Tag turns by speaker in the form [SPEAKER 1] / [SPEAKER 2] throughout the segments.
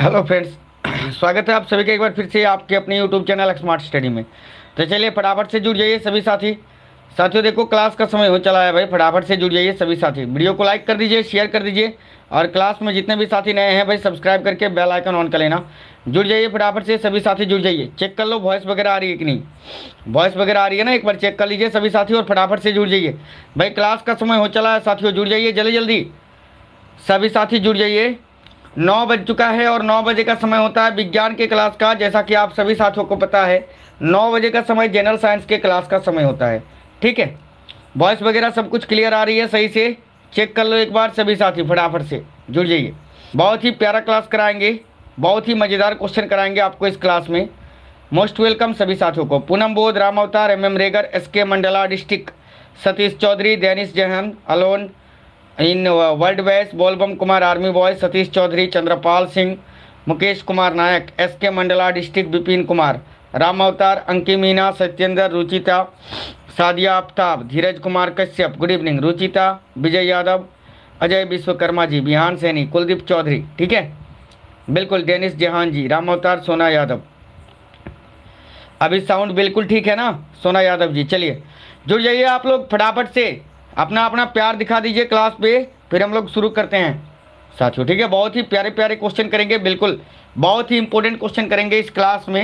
[SPEAKER 1] Hello friends स्वागत है आप सभी का एक बार फिर से आपके अपने यूट्यूब चैनल स्मार्ट स्टडी में तो चलिए फटाफट से जुड़ जाइए सभी साथी साथियों देखो क्लास का समय हो चला है भाई फटाफट से जुड़ जाइए सभी साथी वीडियो को लाइक कर दीजिए शेयर कर दीजिए और क्लास में जितने भी साथी नए हैं भाई सब्सक्राइब करके बेल आइकन ऑन कर लेना जुड़ जाइए फटाफट से सभी साथी जुड़ जाइए चेक कर लो वॉइस वगैरह आ रही है कि नहीं वॉइस वगैरह आ रही है ना एक बार चेक कर लीजिए सभी साथी और फटाफट से जुड़ जाइए भाई क्लास का समय हो चला है साथियों जुड़ जाइए जल्दी जल्दी सभी साथी जुड़ जाइए नौ बज चुका है और नौ बजे का समय होता है विज्ञान के क्लास का जैसा कि आप सभी साथियों को पता है नौ बजे का समय जनरल साइंस के क्लास का समय होता है ठीक है वॉइस वगैरह सब कुछ क्लियर आ रही है सही से चेक कर लो एक बार सभी साथी फटाफट से जुड़ जाइए बहुत ही प्यारा क्लास कराएंगे बहुत ही मज़ेदार क्वेश्चन कराएंगे आपको इस क्लास में मोस्ट वेलकम सभी साथियों को पूनम बोध राम अवतार M M Regar S K Mandla district Satish Chaudhary Danish Jahan alone in world voice Bolbam Kumar army boy Satish Chaudhary Chandrapal Singh Mukesh Kumar Nayak S K Mandla district Bipin Kumar Ram Avatar Anki Meena Satyendra Ruchita Sadia Aftab Dheeraj Kumar Kashyap good evening Ruchita Vijay Yadav Ajay Vishwakarma ji Bihan Saini Kuldeep Chaudhary ठीक है बिल्कुल डेनिस जहान जी राम अवतार सोना यादव अभी साउंड बिल्कुल ठीक है ना सोना यादव जी चलिए जुड़ जाइए आप लोग फटाफट से अपना अपना प्यार दिखा दीजिए क्लास पे फिर हम लोग शुरू करते हैं साथियों ठीक है बहुत ही प्यारे प्यारे क्वेश्चन करेंगे बिल्कुल बहुत ही इंपॉर्टेंट क्वेश्चन करेंगे इस क्लास में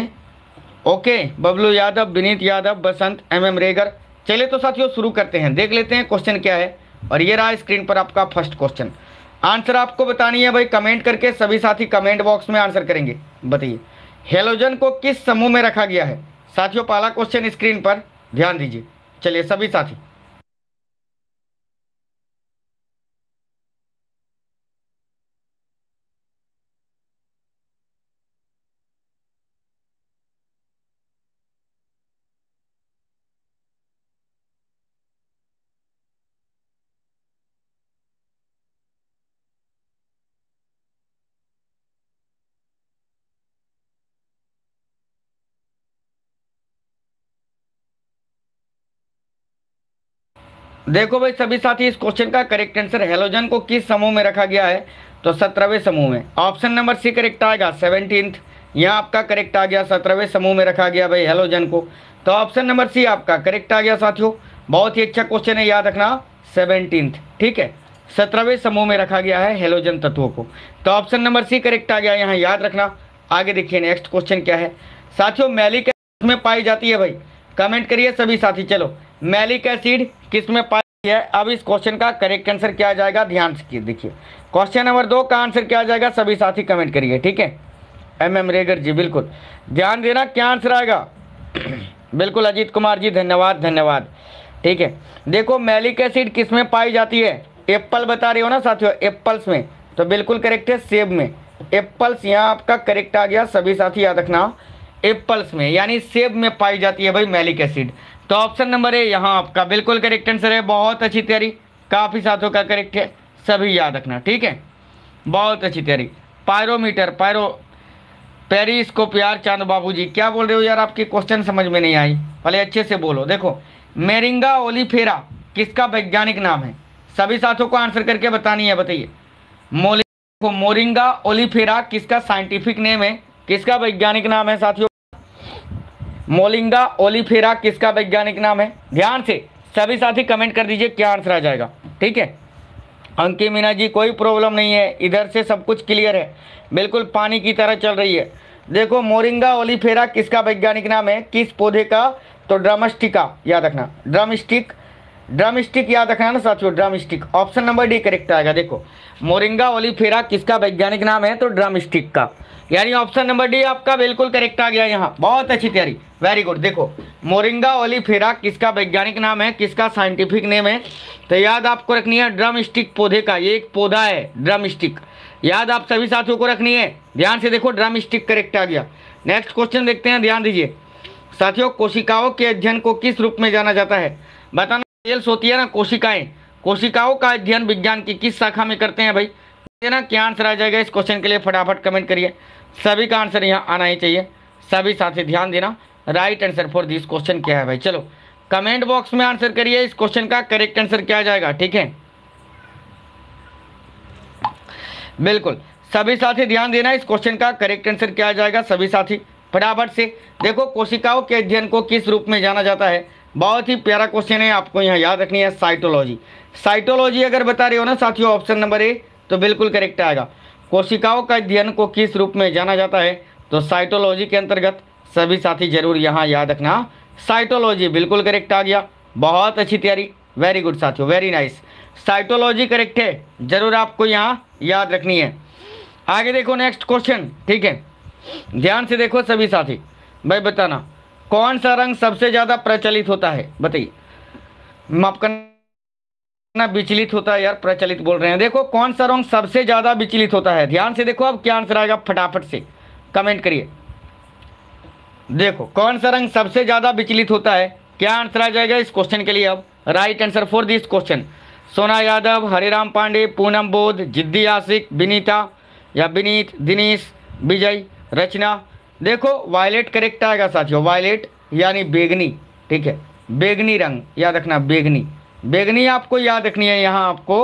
[SPEAKER 1] okay Bablu Yadav Vineet Yadav Basant M M Regar चले तो साथियों शुरू करते हैं देख लेते हैं क्वेश्चन क्या है और ये रहा स्क्रीन पर आपका फर्स्ट क्वेश्चन आंसर आपको बतानी है भाई कमेंट करके सभी साथी कमेंट बॉक्स में आंसर करेंगे बताइए हेलोजन को किस समूह में रखा गया है साथियों पहला क्वेश्चन स्क्रीन पर ध्यान दीजिए चलिए सभी साथी देखो भाई सभी साथी इस क्वेश्चन का करेक्ट आंसर हेलोजन को किस समूह में रखा गया है तो सत्रहवें समूह में ऑप्शन नंबर सी करेक्ट आएगा सेवनटीन यहाँ आपका करेक्ट आ गया सत्रहवें समूह में रखा गया भाई हेलोजन को तो ऑप्शन नंबर सी आपका करेक्ट आ गया साथियों बहुत ही अच्छा क्वेश्चन है याद रखना सेवनटीन ठीक है सत्रहवें समूह में रखा गया है हेलोजन तत्वों को तो ऑप्शन नंबर सी करेक्ट आ गया यहाँ याद रखना आगे देखिए नेक्स्ट क्वेश्चन क्या है साथियों मैली में पाई जाती है भाई कमेंट करिए सभी साथी चलो मैलिक एसिड किस में पाया गया है अब इस क्वेश्चन का करेक्ट आंसर क्या आ जाएगा ध्यान से देखिए क्वेश्चन नंबर दो का आंसर क्या आ जाएगा सभी साथी कमेंट करिए ठीक है एम एम रेगर जी बिल्कुल ध्यान देना क्या आंसर आएगा बिल्कुल अजीत कुमार जी धन्यवाद धन्यवाद ठीक है देखो मैलिक एसिड किस में पाई जाती है एप्पल बता रहे हो ना साथियों एप्पल्स में तो बिल्कुल करेक्ट है सेब में एप्पल्स यहाँ आपका करेक्ट आ गया सभी साथी याद रखना एप्पल्स में यानी सेब में पाई जाती है भाई मैलिक एसिड तो ऑप्शन नंबर ए यहाँ आपका बिल्कुल करेक्ट आंसर है बहुत अच्छी तैयारी काफ़ी साथों का करेक्ट है सभी याद रखना ठीक है बहुत अच्छी तैयारी पायरोमीटर पायरो पेरिस को प्यार चांद जी क्या बोल रहे हो यार आपकी क्वेश्चन समझ में नहीं आई भले अच्छे से बोलो देखो मेरिंगा ओलीफेरा किसका वैज्ञानिक नाम है सभी साथों को आंसर करके बतानी है बताइए मोली मोरिंगा ओलीफेरा किसका साइंटिफिक नेम है किसका वैज्ञानिक नाम है साथियों मोलिंगा ओलीफेरा किसका वैज्ञानिक नाम है ध्यान से सभी साथी कमेंट कर दीजिए क्या आंसर आ जाएगा ठीक है अंकी मीना जी कोई प्रॉब्लम नहीं है इधर से सब कुछ क्लियर है बिल्कुल पानी की तरह चल रही है देखो मोरिंगा ओलीफेरा किसका वैज्ञानिक नाम है किस पौधे का तो ड्रमस्टिका याद रखना ड्रमस्टिक ड्रम स्टिक याद रखना ना साथियों drum stick option number D correct आएगा देखो मोरिंगा ओलीफेरा किसका वैज्ञानिक नाम है तो ड्रम स्टिक का यानी ऑप्शन नंबर डी आपका बिल्कुल करेक्ट आ गया यहाँ बहुत अच्छी तैयारी वेरी गुड देखो मोरिंगा ओलीफेरा किसका वैज्ञानिक नाम है किसका साइंटिफिक नेम है तो याद आपको रखनी है ड्रम स्टिक पौधे का ये एक पौधा है ड्रम स्टिक याद आप सभी साथियों को रखनी है ध्यान से देखो ड्रम स्टिक करेक्ट आ गया नेक्स्ट क्वेश्चन देखते हैं ध्यान दीजिए साथियों कोशिकाओं के अध्ययन को किस रूप में जाना जाता है बताना सेल्स होती है ना कोशिकाएं कोशिकाओं का अध्ययन विज्ञान की किस शाखा में करते हैं भाई ये ना क्या आंसर आ जाएगा इस क्वेश्चन के लिए फटाफट कमेंट करिए सभी का आंसर यहाँ आना ही चाहिए सभी साथी ध्यान देना right answer for this question क्या है भाई चलो कमेंट बॉक्स में आंसर करिए इस क्वेश्चन का करेक्ट आंसर क्या आ जाएगा ठीक है बिल्कुल सभी साथी ध्यान देना इस क्वेश्चन का करेक्ट आंसर क्या आ जाएगा सभी साथी फटाफट से देखो कोशिकाओं के अध्ययन को किस रूप में जाना जाता है बहुत ही प्यारा क्वेश्चन है आपको यहाँ याद रखनी है साइटोलॉजी साइटोलॉजी अगर बता रहे हो ना साथियों ऑप्शन नंबर ए तो बिल्कुल करेक्ट आएगा कोशिकाओं का अध्ययन को किस रूप में जाना जाता है तो साइटोलॉजी के अंतर्गत सभी साथी जरूर यहाँ याद रखना साइटोलॉजी बिल्कुल करेक्ट आ गया बहुत अच्छी तैयारी वेरी गुड साथियों वेरी नाइस साइटोलॉजी करेक्ट है जरूर आपको यहाँ याद रखनी है आगे देखो नेक्स्ट क्वेश्चन ठीक है ध्यान से देखो सभी साथी भाई बताना कौन सा रंग सबसे ज़्यादा प्रचलित होता है बताइए माफ करना विचलित होता है यार प्रचलित बोल रहे हैं देखो कौन सा रंग सबसे ज़्यादा विचलित होता है ध्यान से देखो अब क्या आंसर आएगा फटाफट से कमेंट करिए देखो कौन सा रंग सबसे ज़्यादा विचलित होता है क्या आंसर आ जाएगा इस क्वेश्चन के लिए अब right answer for this question Sona Yadav Hariram Pandey Poonam बोध जिद्दी आशिक विनीता या विनीत दिनेश विजय रचना देखो वायलेट करेक्ट आएगा साथियों वायलेट यानी बेगनी ठीक है बेगनी रंग याद रखना बेगनी बेगनी आपको याद रखनी है यहाँ आपको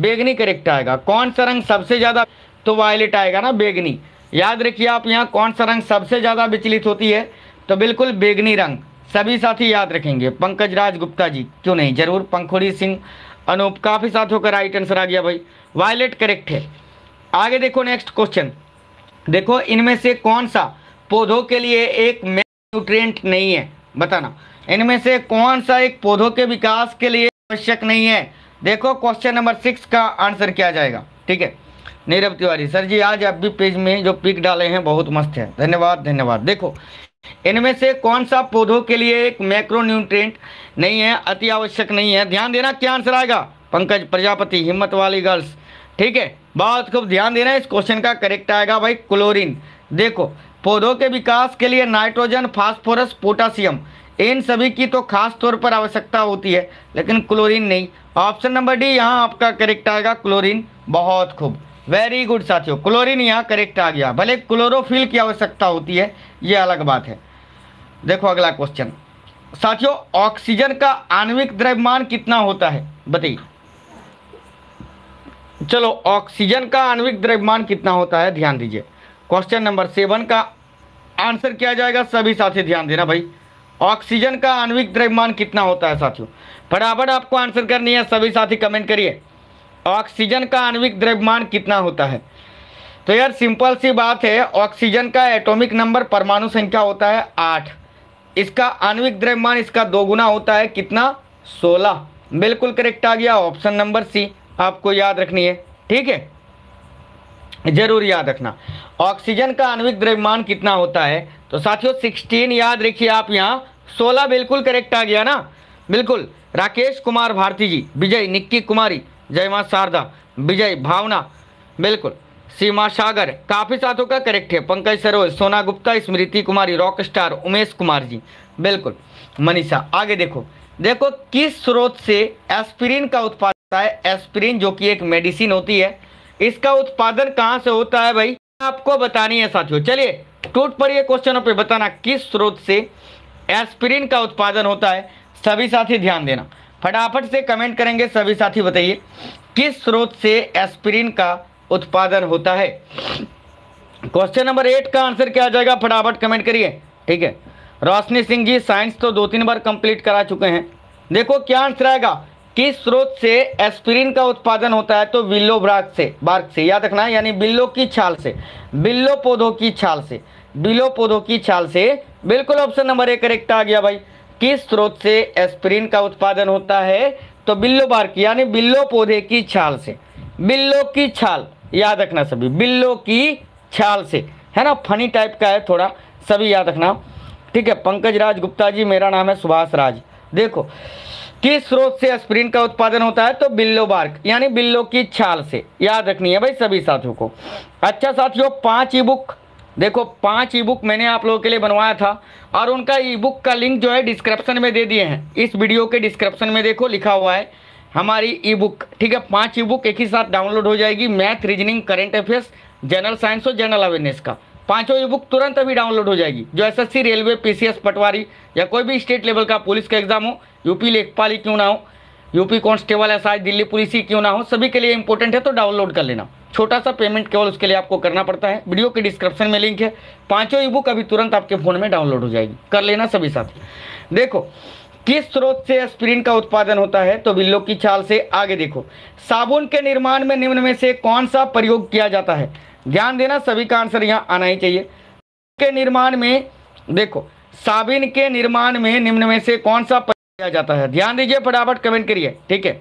[SPEAKER 1] बेगनी करेक्ट आएगा कौन सा रंग सबसे ज़्यादा तो वायलेट आएगा ना बेगनी याद रखिए आप यहाँ कौन सा रंग सबसे ज़्यादा विचलित होती है तो बिल्कुल बेगनी रंग सभी साथी याद रखेंगे पंकज राज गुप्ता जी क्यों नहीं जरूर पंखोड़ी सिंह अनूप काफ़ी साथियों का राइट आंसर आ गया भाई वायलेट करेक्ट है आगे देखो नेक्स्ट क्वेश्चन देखो इनमें से कौन सा पौधों के लिए एक मेन न्यूट्रिएंट नहीं है बताना इनमें से कौन सा एक पौधों के विकास के लिए आवश्यक नहीं है देखो क्वेश्चन नंबर सिक्स का आंसर क्या जाएगा ठीक है नीरव तिवारी सर जी आज आप भी पेज में जो पिक डाले हैं बहुत मस्त है धन्यवाद धन्यवाद देखो इनमें से कौन सा पौधों के लिए एक मैक्रो न्यूट्रिएंट नहीं है अति आवश्यक नहीं है ध्यान देना क्या आंसर आएगा पंकज प्रजापति हिम्मत वाली गर्ल्स ठीक है बहुत खूब ध्यान देना इस क्वेश्चन का करेक्ट आएगा भाई क्लोरीन देखो पौधों के विकास के लिए नाइट्रोजन फास्फोरस पोटासियम इन सभी की तो खास तौर पर आवश्यकता होती है लेकिन क्लोरीन नहीं ऑप्शन नंबर डी यहाँ आपका करेक्ट आएगा क्लोरीन बहुत खूब वेरी गुड साथियों क्लोरीन यहाँ करेक्ट आ गया भले क्लोरोफिल की आवश्यकता होती है ये अलग बात है देखो अगला क्वेश्चन साथियों ऑक्सीजन का आणविक द्रव्यमान कितना होता है बताइए चलो ऑक्सीजन का आणविक द्रव्यमान कितना होता है ध्यान दीजिए क्वेश्चन नंबर सेवन का आंसर किया जाएगा सभी साथी ध्यान देना भाई ऑक्सीजन का आणविक द्रव्यमान कितना होता है साथियों बराबर आपको आंसर करनी है सभी साथी कमेंट करिए ऑक्सीजन का आणविक द्रव्यमान कितना होता है तो यार सिंपल सी बात है ऑक्सीजन का एटॉमिक नंबर परमाणु संख्या होता है आठ इसका आणविक द्रव्यमान इसका दोगुना होता है कितना सोलह बिल्कुल करेक्ट आ गया ऑप्शन नंबर सी आपको याद रखनी है ठीक है जरूर याद रखना ऑक्सीजन का आणविक द्रव्यमान कितना होता है तो साथियों 16 याद रखिए आप यहाँ 16 बिल्कुल करेक्ट आ गया ना बिल्कुल राकेश कुमार भारती जी विजय निक्की कुमारी जय माँ शारदा विजय भावना बिल्कुल सीमा सागर काफ़ी साथों का करेक्ट है पंकज सरोज सोना गुप्ता स्मृति कुमारी रॉक स्टार उमेश कुमार जी बिल्कुल मनीषा आगे देखो देखो किस स्रोत से एस्पिरिन का उत्पादन है एस्पिरिन जो कि एक मेडिसिन होती है इसका उत्पादन कहाँ से होता है भाई आपको बतानी है साथियों चलिए टूट पड़िए क्वेश्चनों पे बताना किस स्रोत से एस्पिरिन का उत्पादन होता है सभी साथी ध्यान देना फटाफट से कमेंट करेंगे सभी साथी बताइए किस स्रोत से एस्पिरिन का उत्पादन होता है क्वेश्चन नंबर एट का आंसर क्या आ जाएगा फटाफट कमेंट करिए ठीक है रोशनी सिंह जी साइंस तो दो तीन बार कंप्लीट करा चुके हैं देखो क्या आंसर आएगा किस स्रोत से एस्पिरिन का उत्पादन होता है तो बिल्लो ब्राग से बार्क से याद रखना यानी बिल्लो की छाल से बिल्लो पौधों की छाल से बिल्लो पौधों की छाल से बिल्कुल ऑप्शन नंबर एक करेक्ट आ गया भाई किस स्रोत से एस्पिरिन का उत्पादन होता है तो बिल्लो बार्क यानी बिल्लो पौधे की छाल से बिल्लो की छाल याद रखना सभी बिल्लो की छाल से है ना फनी टाइप का है थोड़ा सभी याद रखना ठीक है पंकज राज गुप्ता जी मेरा नाम है सुभाष राज देखो किस स्रोत से एस्प्रिन का उत्पादन होता है तो बिल्लो बार्क यानी बिल्लो की छाल से याद रखनी है भाई सभी साथियों को अच्छा साथियों पांच ई बुक देखो पांच ई बुक मैंने आप लोगों के लिए बनवाया था और उनका ई बुक का लिंक जो है डिस्क्रिप्शन में दे दिए हैं इस वीडियो के डिस्क्रिप्शन में देखो लिखा हुआ है हमारी ई बुक ठीक है पांच ई बुक एक ही साथ डाउनलोड हो जाएगी math reasoning current affairs general science और जनरल अवेयरनेस का पांचों ई बुक तुरंत अभी डाउनलोड हो जाएगी जो एसएससी रेलवे पीसीएस पटवारी या कोई भी स्टेट लेवल का पुलिस का एग्जाम हो यूपी लेखपाल ही क्यों ना हो UP constable S I Delhi police ही क्यों ना हो सभी के लिए इंपॉर्टेंट है तो डाउनलोड कर लेना छोटा सा पेमेंट केवल उसके लिए आपको करना पड़ता है वीडियो के डिस्क्रिप्शन में लिंक है पांचों ई बुक अभी तुरंत आपके फ़ोन में डाउनलोड हो जाएगी कर लेना सभी साथ देखो किस स्रोत से एस्पिरिन का उत्पादन होता है तो बिल्लो की छाल से आगे देखो साबुन के निर्माण में निम्न में से कौन सा प्रयोग किया जाता है ध्यान देना सभी का आंसर यहाँ आना ही चाहिए के निर्माण में देखो साबिन के निर्माण में निम्न में से कौन सा प्रयोग किया जाता है ध्यान दीजिए फटाफट कमेंट करिए ठीक है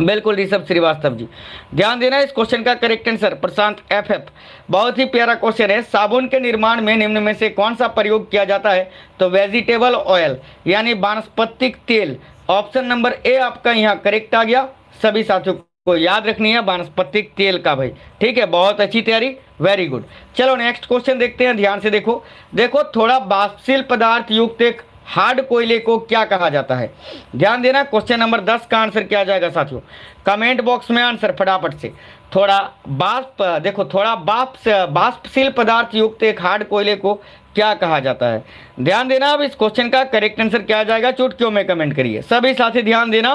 [SPEAKER 1] बिल्कुल ऋषभ श्रीवास्तव जी ध्यान देना इस क्वेश्चन का correct answer Prashant F F बहुत ही प्यारा क्वेश्चन है साबुन के निर्माण में निम्न में से कौन सा प्रयोग किया जाता है तो वेजिटेबल ऑयल यानी वनस्पतिक तेल ऑप्शन नंबर ए आपका यहाँ करेक्ट आ गया सभी साथियों को याद रखनी है वनस्पतिक तेल का भाई ठीक है बहुत अच्छी तैयारी वेरी गुड चलो नेक्स्ट क्वेश्चन देखते हैं ध्यान से देखो देखो थोड़ा बासिल पदार्थ युक्त एक हार्ड कोयले को क्या कहा जाता है ध्यान देना क्वेश्चन नंबर दस का आंसर क्या जाएगा साथियों कमेंट बॉक्स में आंसर फटाफट से थोड़ा बाष्प देखो थोड़ा बाप बाष्पशील पदार्थ युक्त एक हार्ड कोयले को क्या कहा जाता है ध्यान देना अब इस क्वेश्चन का करेक्ट आंसर क्या जाएगा चुटकियों में कमेंट करिए सभी साथी ध्यान देना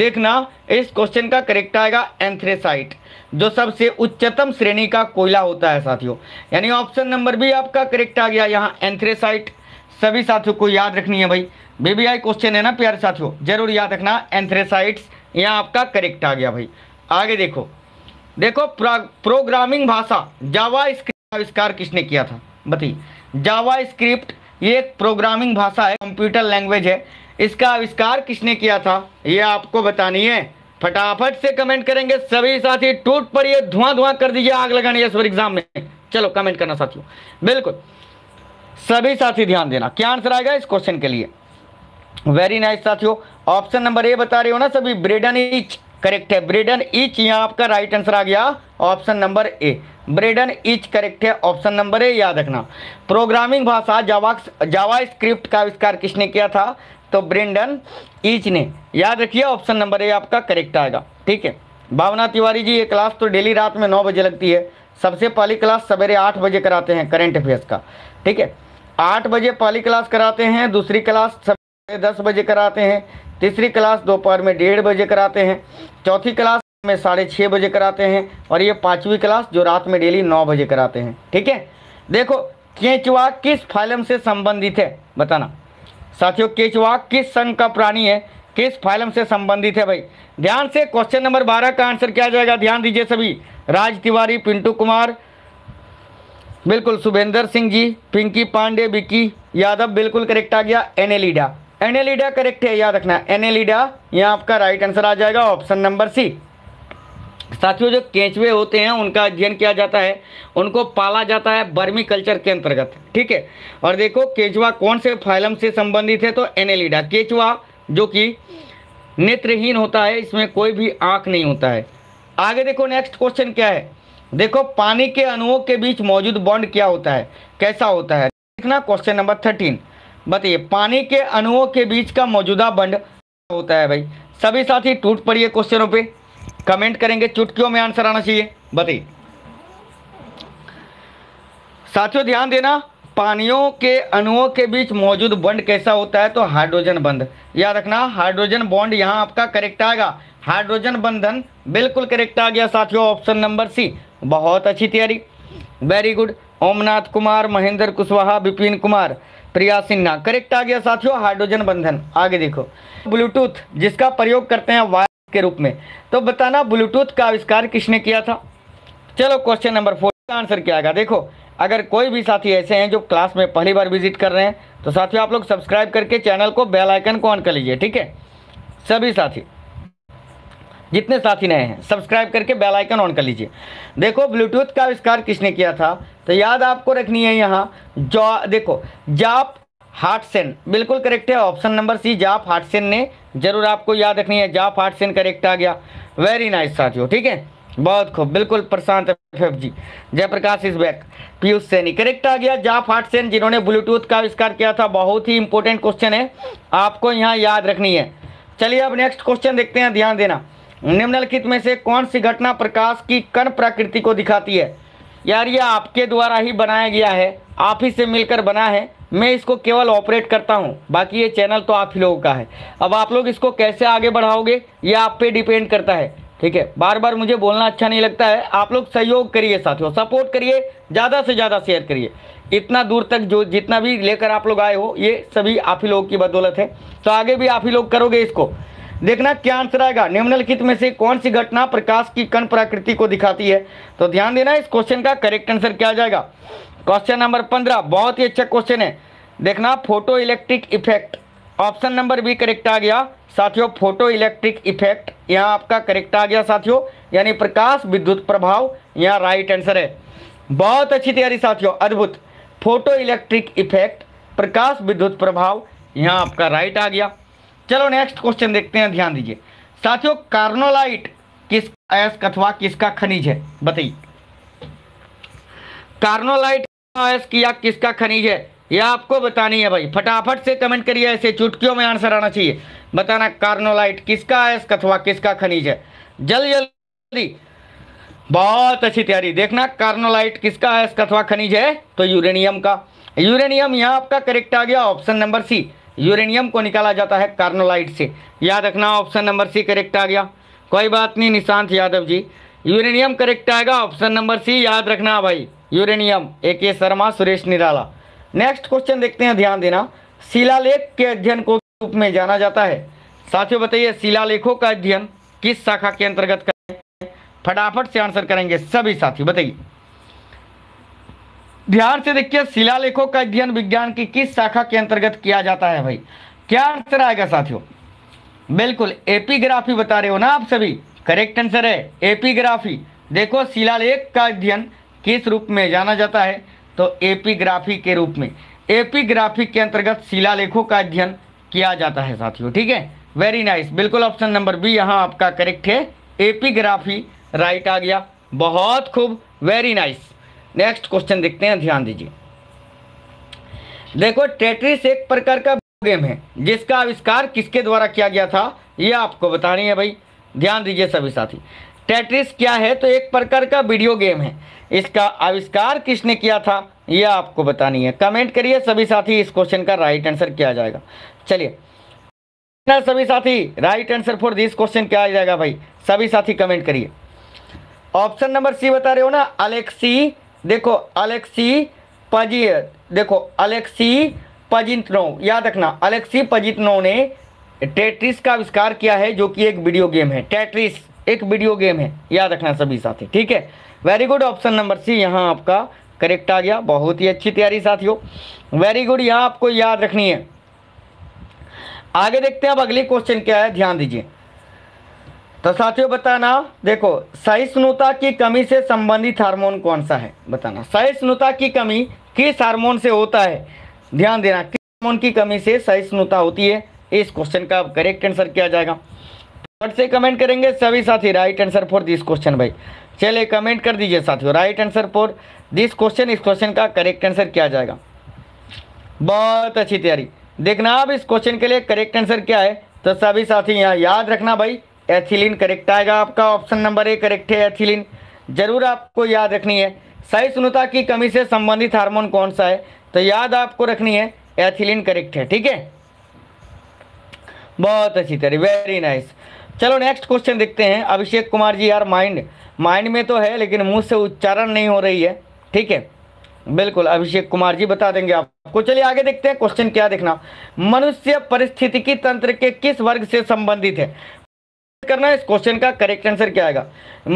[SPEAKER 1] देखना इस क्वेश्चन का करेक्ट आएगा एंथ्रेसाइट जो सबसे उच्चतम श्रेणी का कोयला होता है साथियों यानी ऑप्शन नंबर भी आपका करेक्ट आ गया यहाँ एंथ्रेसाइट सभी साथियों को याद रखनी है भाई बीबीआई क्वेश्चन है ना प्यारे साथियों जरूर याद रखना एंथ्रेसाइट्स यहाँ आपका करेक्ट आ गया भाई आगे देखो देखो प्रोग्रामिंग भाषा जावा स्क्रिप्ट आविष्कार किसने किया था बताइए जावा स्क्रिप्ट ये एक प्रोग्रामिंग भाषा है कंप्यूटर लैंग्वेज है इसका आविष्कार किसने किया था ये आपको बतानी है फटाफट से कमेंट करेंगे सभी साथी टूट पर ये धुआं धुआं कर दीजिए आग लगाने है एग्जाम में चलो कमेंट करना साथियों बिल्कुल सभी साथी ध्यान देना क्या आंसर आएगा इस क्वेश्चन के लिए वेरी नाइस साथियों ऑप्शन नंबर ए बता रहे हो ना सभी ब्रेडन इच करेक्ट है ब्रेडन इच यहाँ आपका राइट आंसर आ गया option number A Brendan Eich correct है ऑप्शन नंबर ए याद रखना प्रोग्रामिंग भाषा जावा जावा स्क्रिप्ट का आविष्कार किसने किया था तो ब्रेंडन ईच ने याद रखिए ऑप्शन नंबर ए आपका करेक्ट आएगा ठीक है भावना तिवारी जी ये क्लास तो डेली रात में नौ बजे लगती है सबसे पहली क्लास सवेरे आठ बजे कराते हैं करेंट अफेयर्स का ठीक है आठ बजे पहली क्लास कराते हैं दूसरी क्लास सवेरे दस बजे कराते हैं तीसरी क्लास दोपहर में डेढ़ बजे कराते हैं चौथी क्लास में साढ़े छः बजे कराते हैं और ये पाँचवीं क्लास जो रात में डेली नौ बजे कराते हैं ठीक है देखो केचुआ किस फाइलम से संबंधित है बताना साथियों केचुआ किस संघ का प्राणी है किस फाइलम से संबंधित है भाई ध्यान से क्वेश्चन नंबर बारह का आंसर क्या जाएगा ध्यान दीजिए सभी राज तिवारी पिंटू कुमार बिल्कुल सुभेंद्र सिंह जी पिंकी पांडे बिक्की यादव बिल्कुल करेक्ट आ गया एनेलिडा एलिडा करेक्ट है याद रखना एनेलिडा यहाँ आपका राइट आंसर आ जाएगा ऑप्शन नंबर सी साथियों जो केंचवे होते हैं उनका अध्ययन किया जाता है उनको पाला जाता है बर्मी कल्चर के अंतर्गत ठीक है और देखो केंचवा कौन से फाइलम से संबंधित है तो एनेलिडा केंचवा जो कि नेत्रहीन होता है इसमें कोई भी आंख नहीं होता है आगे देखो नेक्स्ट क्वेश्चन क्या है देखो पानी के अणुओं के बीच मौजूद बॉन्ड क्या होता है कैसा होता है देखना क्वेश्चन नंबर थर्टीन बताइए पानी के अणुओं के बीच का मौजूदा बंड होता है भाई सभी साथी टूट पड़िए क्वेश्चनों पे कमेंट करेंगे चुटकियों में आंसर आना चाहिए बताइए साथियों ध्यान देना पानियों के अणुओं के बीच मौजूद बंड कैसा होता है तो हाइड्रोजन बंद याद रखना हाइड्रोजन बॉन्ड यहां आपका करेक्ट आएगा हाइड्रोजन बंधन बिल्कुल करेक्ट आ गया साथियों ऑप्शन नंबर सी बहुत अच्छी तैयारी very good Omnath Kumar Mahendra Kushwaha Vipin Kumar Priya Sinha correct आ गया साथियों हाइड्रोजन बंधन आगे देखो ब्लूटूथ जिसका प्रयोग करते हैं वायर के रूप में तो बताना ब्लूटूथ का आविष्कार किसने किया था चलो क्वेश्चन नंबर फोर का आंसर क्या आएगा देखो अगर कोई भी साथी ऐसे हैं जो क्लास में पहली बार विजिट कर रहे हैं तो साथियों आप लोग सब्सक्राइब करके चैनल को बेल आइकन को ऑन कर लीजिए ठीक है सभी साथी जितने साथी नए हैं सब्सक्राइब करके बेल आइकन ऑन कर लीजिए देखो ब्लूटूथ का आविष्कार किसने किया था तो याद आपको रखनी है यहाँ जॉ देखो जाप हार्टसेन बिल्कुल करेक्ट है ऑप्शन नंबर सी जाप हार्टसेन ने जरूर आपको याद रखनी है जाप हार्टसेन करेक्ट आ गया वेरी नाइस साथियों ठीक है बहुत खूब बिल्कुल Prashant F ji Jayprakash is back Piyush Saini correct आ गया जाप हार्टसेन जिन्होंने ब्लूटूथ का आविष्कार किया था बहुत ही इंपॉर्टेंट क्वेश्चन है आपको यहाँ याद रखनी है चलिए अब नेक्स्ट क्वेश्चन देखते हैं ध्यान देना निम्नलिखित में से कौन सी घटना प्रकाश की कण प्रकृति को दिखाती है यार ये आपके द्वारा ही बनाया गया है आप ही से मिलकर बना है मैं इसको केवल ऑपरेट करता हूँ बाकी ये चैनल तो आप ही लोगों का है अब आप लोग इसको कैसे आगे बढ़ाओगे ये आप पे डिपेंड करता है ठीक है बार बार मुझे बोलना अच्छा नहीं लगता है आप लोग सहयोग करिए साथियों सपोर्ट करिए ज़्यादा से ज़्यादा शेयर करिए इतना दूर तक जो जितना भी लेकर आप लोग आए हो ये सभी आप ही लोगों की बदौलत है तो आगे भी आप ही लोग करोगे इसको देखना क्या आंसर आएगा निम्नलिखित में से कौन सी घटना प्रकाश की कण प्रकृति को दिखाती है तो ध्यान देना इस क्वेश्चन का करेक्ट आंसर क्या जाएगा क्वेश्चन नंबर पंद्रह बहुत ही अच्छा क्वेश्चन है देखना photo electric effect option number B correct आ गया साथियों फोटो इलेक्ट्रिक इफेक्ट यहाँ आपका करेक्ट आ गया साथियों यानी प्रकाश विद्युत प्रभाव यहाँ राइट आंसर है बहुत अच्छी तैयारी साथियों अद्भुत फोटो इलेक्ट्रिक इफेक्ट प्रकाश विद्युत प्रभाव यहाँ आपका राइट आ गया चलो नेक्स्ट क्वेश्चन देखते हैं ध्यान दीजिए साथियों कार्नोलाइट किस अयस्क अथवा किसका खनिज है बताइए कार्नोलाइट अयस्क या किसका खनिज है यह आपको बतानी है भाई फटाफट से कमेंट करिए ऐसे चुटकियों में आंसर आना चाहिए बताना कार्नोलाइट किसका अयस्क अथवा किसका खनिज है जल्दी जल्दी बहुत अच्छी तैयारी देखना कार्नोलाइट किसका अयस्क अथवा खनिज है तो यूरेनियम का यूरेनियम यहाँ आपका करेक्ट आ गया ऑप्शन नंबर सी यूरेनियम को निकाला जाता है कार्नोलाइट से याद रखना ऑप्शन नंबर सी करेक्ट आ गया कोई बात नहीं निशांत यादव जी यूरेनियम करेक्ट आएगा ऑप्शन नंबर सी याद रखना भाई uranium A K Sharma Suresh Nirala next question देखते हैं ध्यान देना शिलालेख के अध्ययन को रूप में जाना जाता है साथियों बताइए शिलालेखों का अध्ययन किस शाखा के अंतर्गत करें फटाफट से आंसर करेंगे सभी साथी बताइए ध्यान से देखिए शिलालेखों का अध्ययन विज्ञान की किस शाखा के अंतर्गत किया जाता है भाई क्या आंसर आएगा साथियों बिल्कुल एपीग्राफी बता रहे हो ना आप सभी करेक्ट आंसर है एपीग्राफी देखो शिलालेख का अध्ययन किस रूप में जाना जाता है तो एपीग्राफी के रूप में एपीग्राफी के अंतर्गत शिलालेखों का अध्ययन किया जाता है साथियों ठीक है वेरी नाइस बिल्कुल ऑप्शन नंबर बी यहाँ आपका करेक्ट है एपीग्राफी राइट आ गया बहुत खूब very nice nice. Next question देखते हैं ध्यान दीजिए देखो टेट्रिस एक प्रकार का गेम है जिसका आविष्कार किसके द्वारा किया गया था यह आपको बतानी है भाई ध्यान दीजिए सभी साथी टेट्रिस क्या है तो एक प्रकार का वीडियो गेम है इसका आविष्कार किसने किया था यह आपको बतानी है कमेंट करिए सभी साथी इस क्वेश्चन का राइट आंसर किया जाएगा चलिए सभी साथी right answer for this question क्या आ जाएगा भाई सभी साथी कमेंट करिए ऑप्शन नंबर सी बता रहे हो ना अलेक्सी देखो अलेक्सी पजी देखो अलेक्सी पजितनोव याद रखना अलेक्सी पजितनोव ने टेट्रिस का आविष्कार किया है जो कि एक वीडियो गेम है टेट्रिस एक वीडियो गेम है याद रखना सभी साथी ठीक है very good option number C यहाँ आपका करेक्ट आ गया बहुत ही अच्छी तैयारी साथियों वेरी गुड यहाँ आपको याद रखनी है आगे देखते हैं अब अगले क्वेश्चन क्या है ध्यान दीजिए तो साथियों बताना देखो सहिष्णुता की कमी से संबंधित हार्मोन कौन सा है बताना सहिष्णुता की कमी किस हार्मोन से होता है ध्यान देना किस हार्मोन की कमी से सहिष्णुता होती है इस क्वेश्चन का करेक्ट आंसर किया जाएगा फट से कमेंट करेंगे सभी साथी right answer for this question भाई चले कमेंट कर दीजिए साथियों right answer for this question इस क्वेश्चन का करेक्ट आंसर क्या जाएगा बहुत अच्छी तैयारी देखना अब इस क्वेश्चन के लिए करेक्ट आंसर क्या है तो सभी साथी यहाँ याद रखना भाई एथिलीन करेक्ट आएगा आपका ऑप्शन नंबर ए करेक्ट है एथिलीन जरूर आपको याद रखनी है सही सुनता की कमी से संबंधित हार्मोन कौन सा है तो याद आपको रखनी है एथिलीन करेक्ट है ठीक है बहुत अच्छी तरह वेरी नाइस चलो नेक्स्ट क्वेश्चन देखते हैं अभिषेक कुमार जी यार माइंड माइंड में तो है लेकिन मुंह से उच्चारण नहीं हो रही है ठीक है बिल्कुल अभिषेक कुमार जी बता देंगे आपको चलिए आगे देखते हैं क्वेश्चन क्या देखना मनुष्य परिस्थितिकी तंत्र के किस वर्ग से संबंधित है करना है इस क्वेश्चन का करेक्ट आंसर क्या आएगा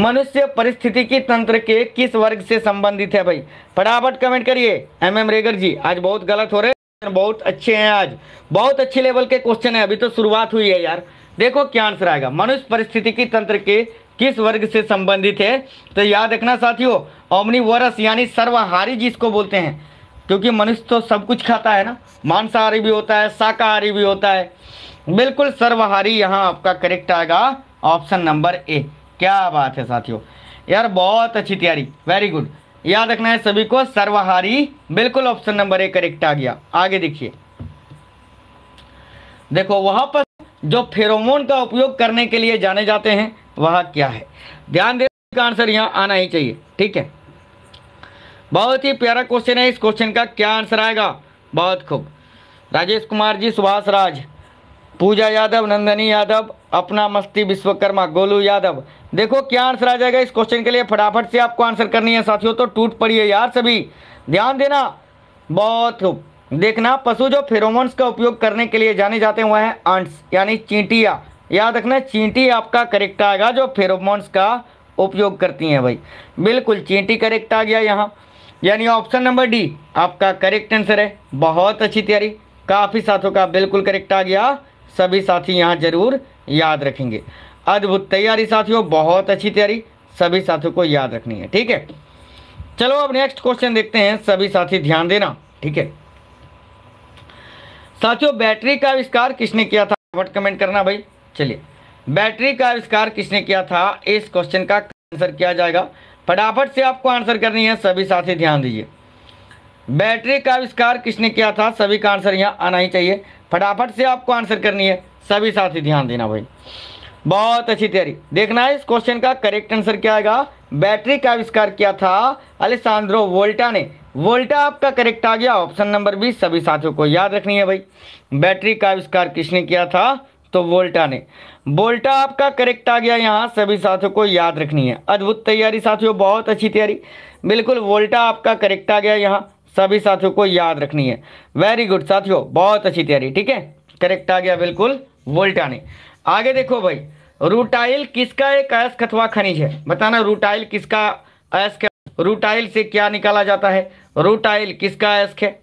[SPEAKER 1] मनुष्य परिस्थिति की तंत्र के किस वर्ग से संबंधित है भाई फटाफट कमेंट करिए एम एम रेगर जी आज बहुत गलत हो रहे हैं बहुत अच्छे हैं आज बहुत अच्छे लेवल के क्वेश्चन है अभी तो शुरुआत हुई है यार देखो क्या आंसर आएगा मनुष्य परिस्थिति की तंत्र के किस वर्ग से संबंधित है तो याद रखना साथियों ओमनिवोरस यानी सर्वहारी जिसको बोलते हैं क्योंकि मनुष्य तो सब कुछ खाता है ना मांसाहारी भी होता है शाकाहारी भी होता है बिल्कुल सर्वहारी यहाँ आपका करेक्ट आएगा ऑप्शन नंबर ए क्या बात है साथियों यार बहुत अच्छी तैयारी वेरी गुड याद रखना है सभी को सर्वहारी बिल्कुल ऑप्शन नंबर ए करेक्ट आ गया आगे देखिए देखो वहां पर जो फेरोमोन का उपयोग करने के लिए जाने जाते हैं वह क्या है ध्यान दे आंसर यहाँ आना ही चाहिए ठीक है बहुत ही प्यारा क्वेश्चन है इस क्वेश्चन का क्या आंसर आएगा बहुत खूब राजेश कुमार जी सुभाष राज पूजा यादव नंदनी यादव अपना मस्ती विश्वकर्मा गोलू यादव देखो क्या आंसर आ जाएगा इस क्वेश्चन के लिए फटाफट से आपको आंसर करनी है साथियों तो टूट पड़िए यार सभी ध्यान देना बहुत देखना पशु जो फेरोमोन्स का उपयोग करने के लिए जाने जाते हुए हैं अंट्स यानी चींटिया याद रखना चींटी आपका करेक्ट आएगा जो फेरोमोन्स का उपयोग करती हैं भाई बिल्कुल चींटी करेक्ट आ गया यहाँ यानी ऑप्शन नंबर डी आपका करेक्ट आंसर है बहुत अच्छी तैयारी काफ़ी साथों का बिल्कुल करेक्ट आ गया सभी साथी यहाँ जरूर याद रखेंगे अद्भुत तैयारी साथियों बहुत अच्छी तैयारी सभी साथियों को याद रखनी है ठीक है चलो अब नेक्स्ट क्वेश्चन देखते हैं सभी साथी ध्यान देना ठीक है साथियों बैटरी का आविष्कार किसने किया था वट कमेंट करना भाई चलिए बैटरी का आविष्कार किसने किया था इस क्वेश्चन का आंसर किया जाएगा फटाफट से आपको आंसर करनी है सभी साथी ध्यान दीजिए बैटरी का आविष्कार किसने किया था सभी का आंसर यहाँ आना ही चाहिए फटाफट से आपको आंसर करनी है सभी साथी ध्यान देना भाई बहुत अच्छी तैयारी देखना है इस क्वेश्चन का करेक्ट आंसर क्या आएगा बैटरी का आविष्कार किया था अलेसांद्रो वोल्टा ने वोल्टा आपका करेक्ट आ गया ऑप्शन नंबर बी सभी साथियों को याद रखनी है भाई बैटरी का आविष्कार किसने किया था तो वोल्टा ने वोल्टा आपका करेक्ट आ गया यहाँ सभी साथियों को याद रखनी है अद्भुत तैयारी साथियों बहुत अच्छी तैयारी बिल्कुल वोल्टा आपका करेक्ट आ गया यहाँ सभी साथियों को याद रखनी है वेरी गुड साथियों बहुत अच्छी तैयारी ठीक है करेक्ट आ गया बिल्कुल वोल्टाने आगे देखो भाई रूटाइल किसका एक अयस्क अथवा खनिज है बताना रूटाइल किसका अयस्क रूटाइल से क्या निकाला जाता है रूटाइल किसका अयस्क है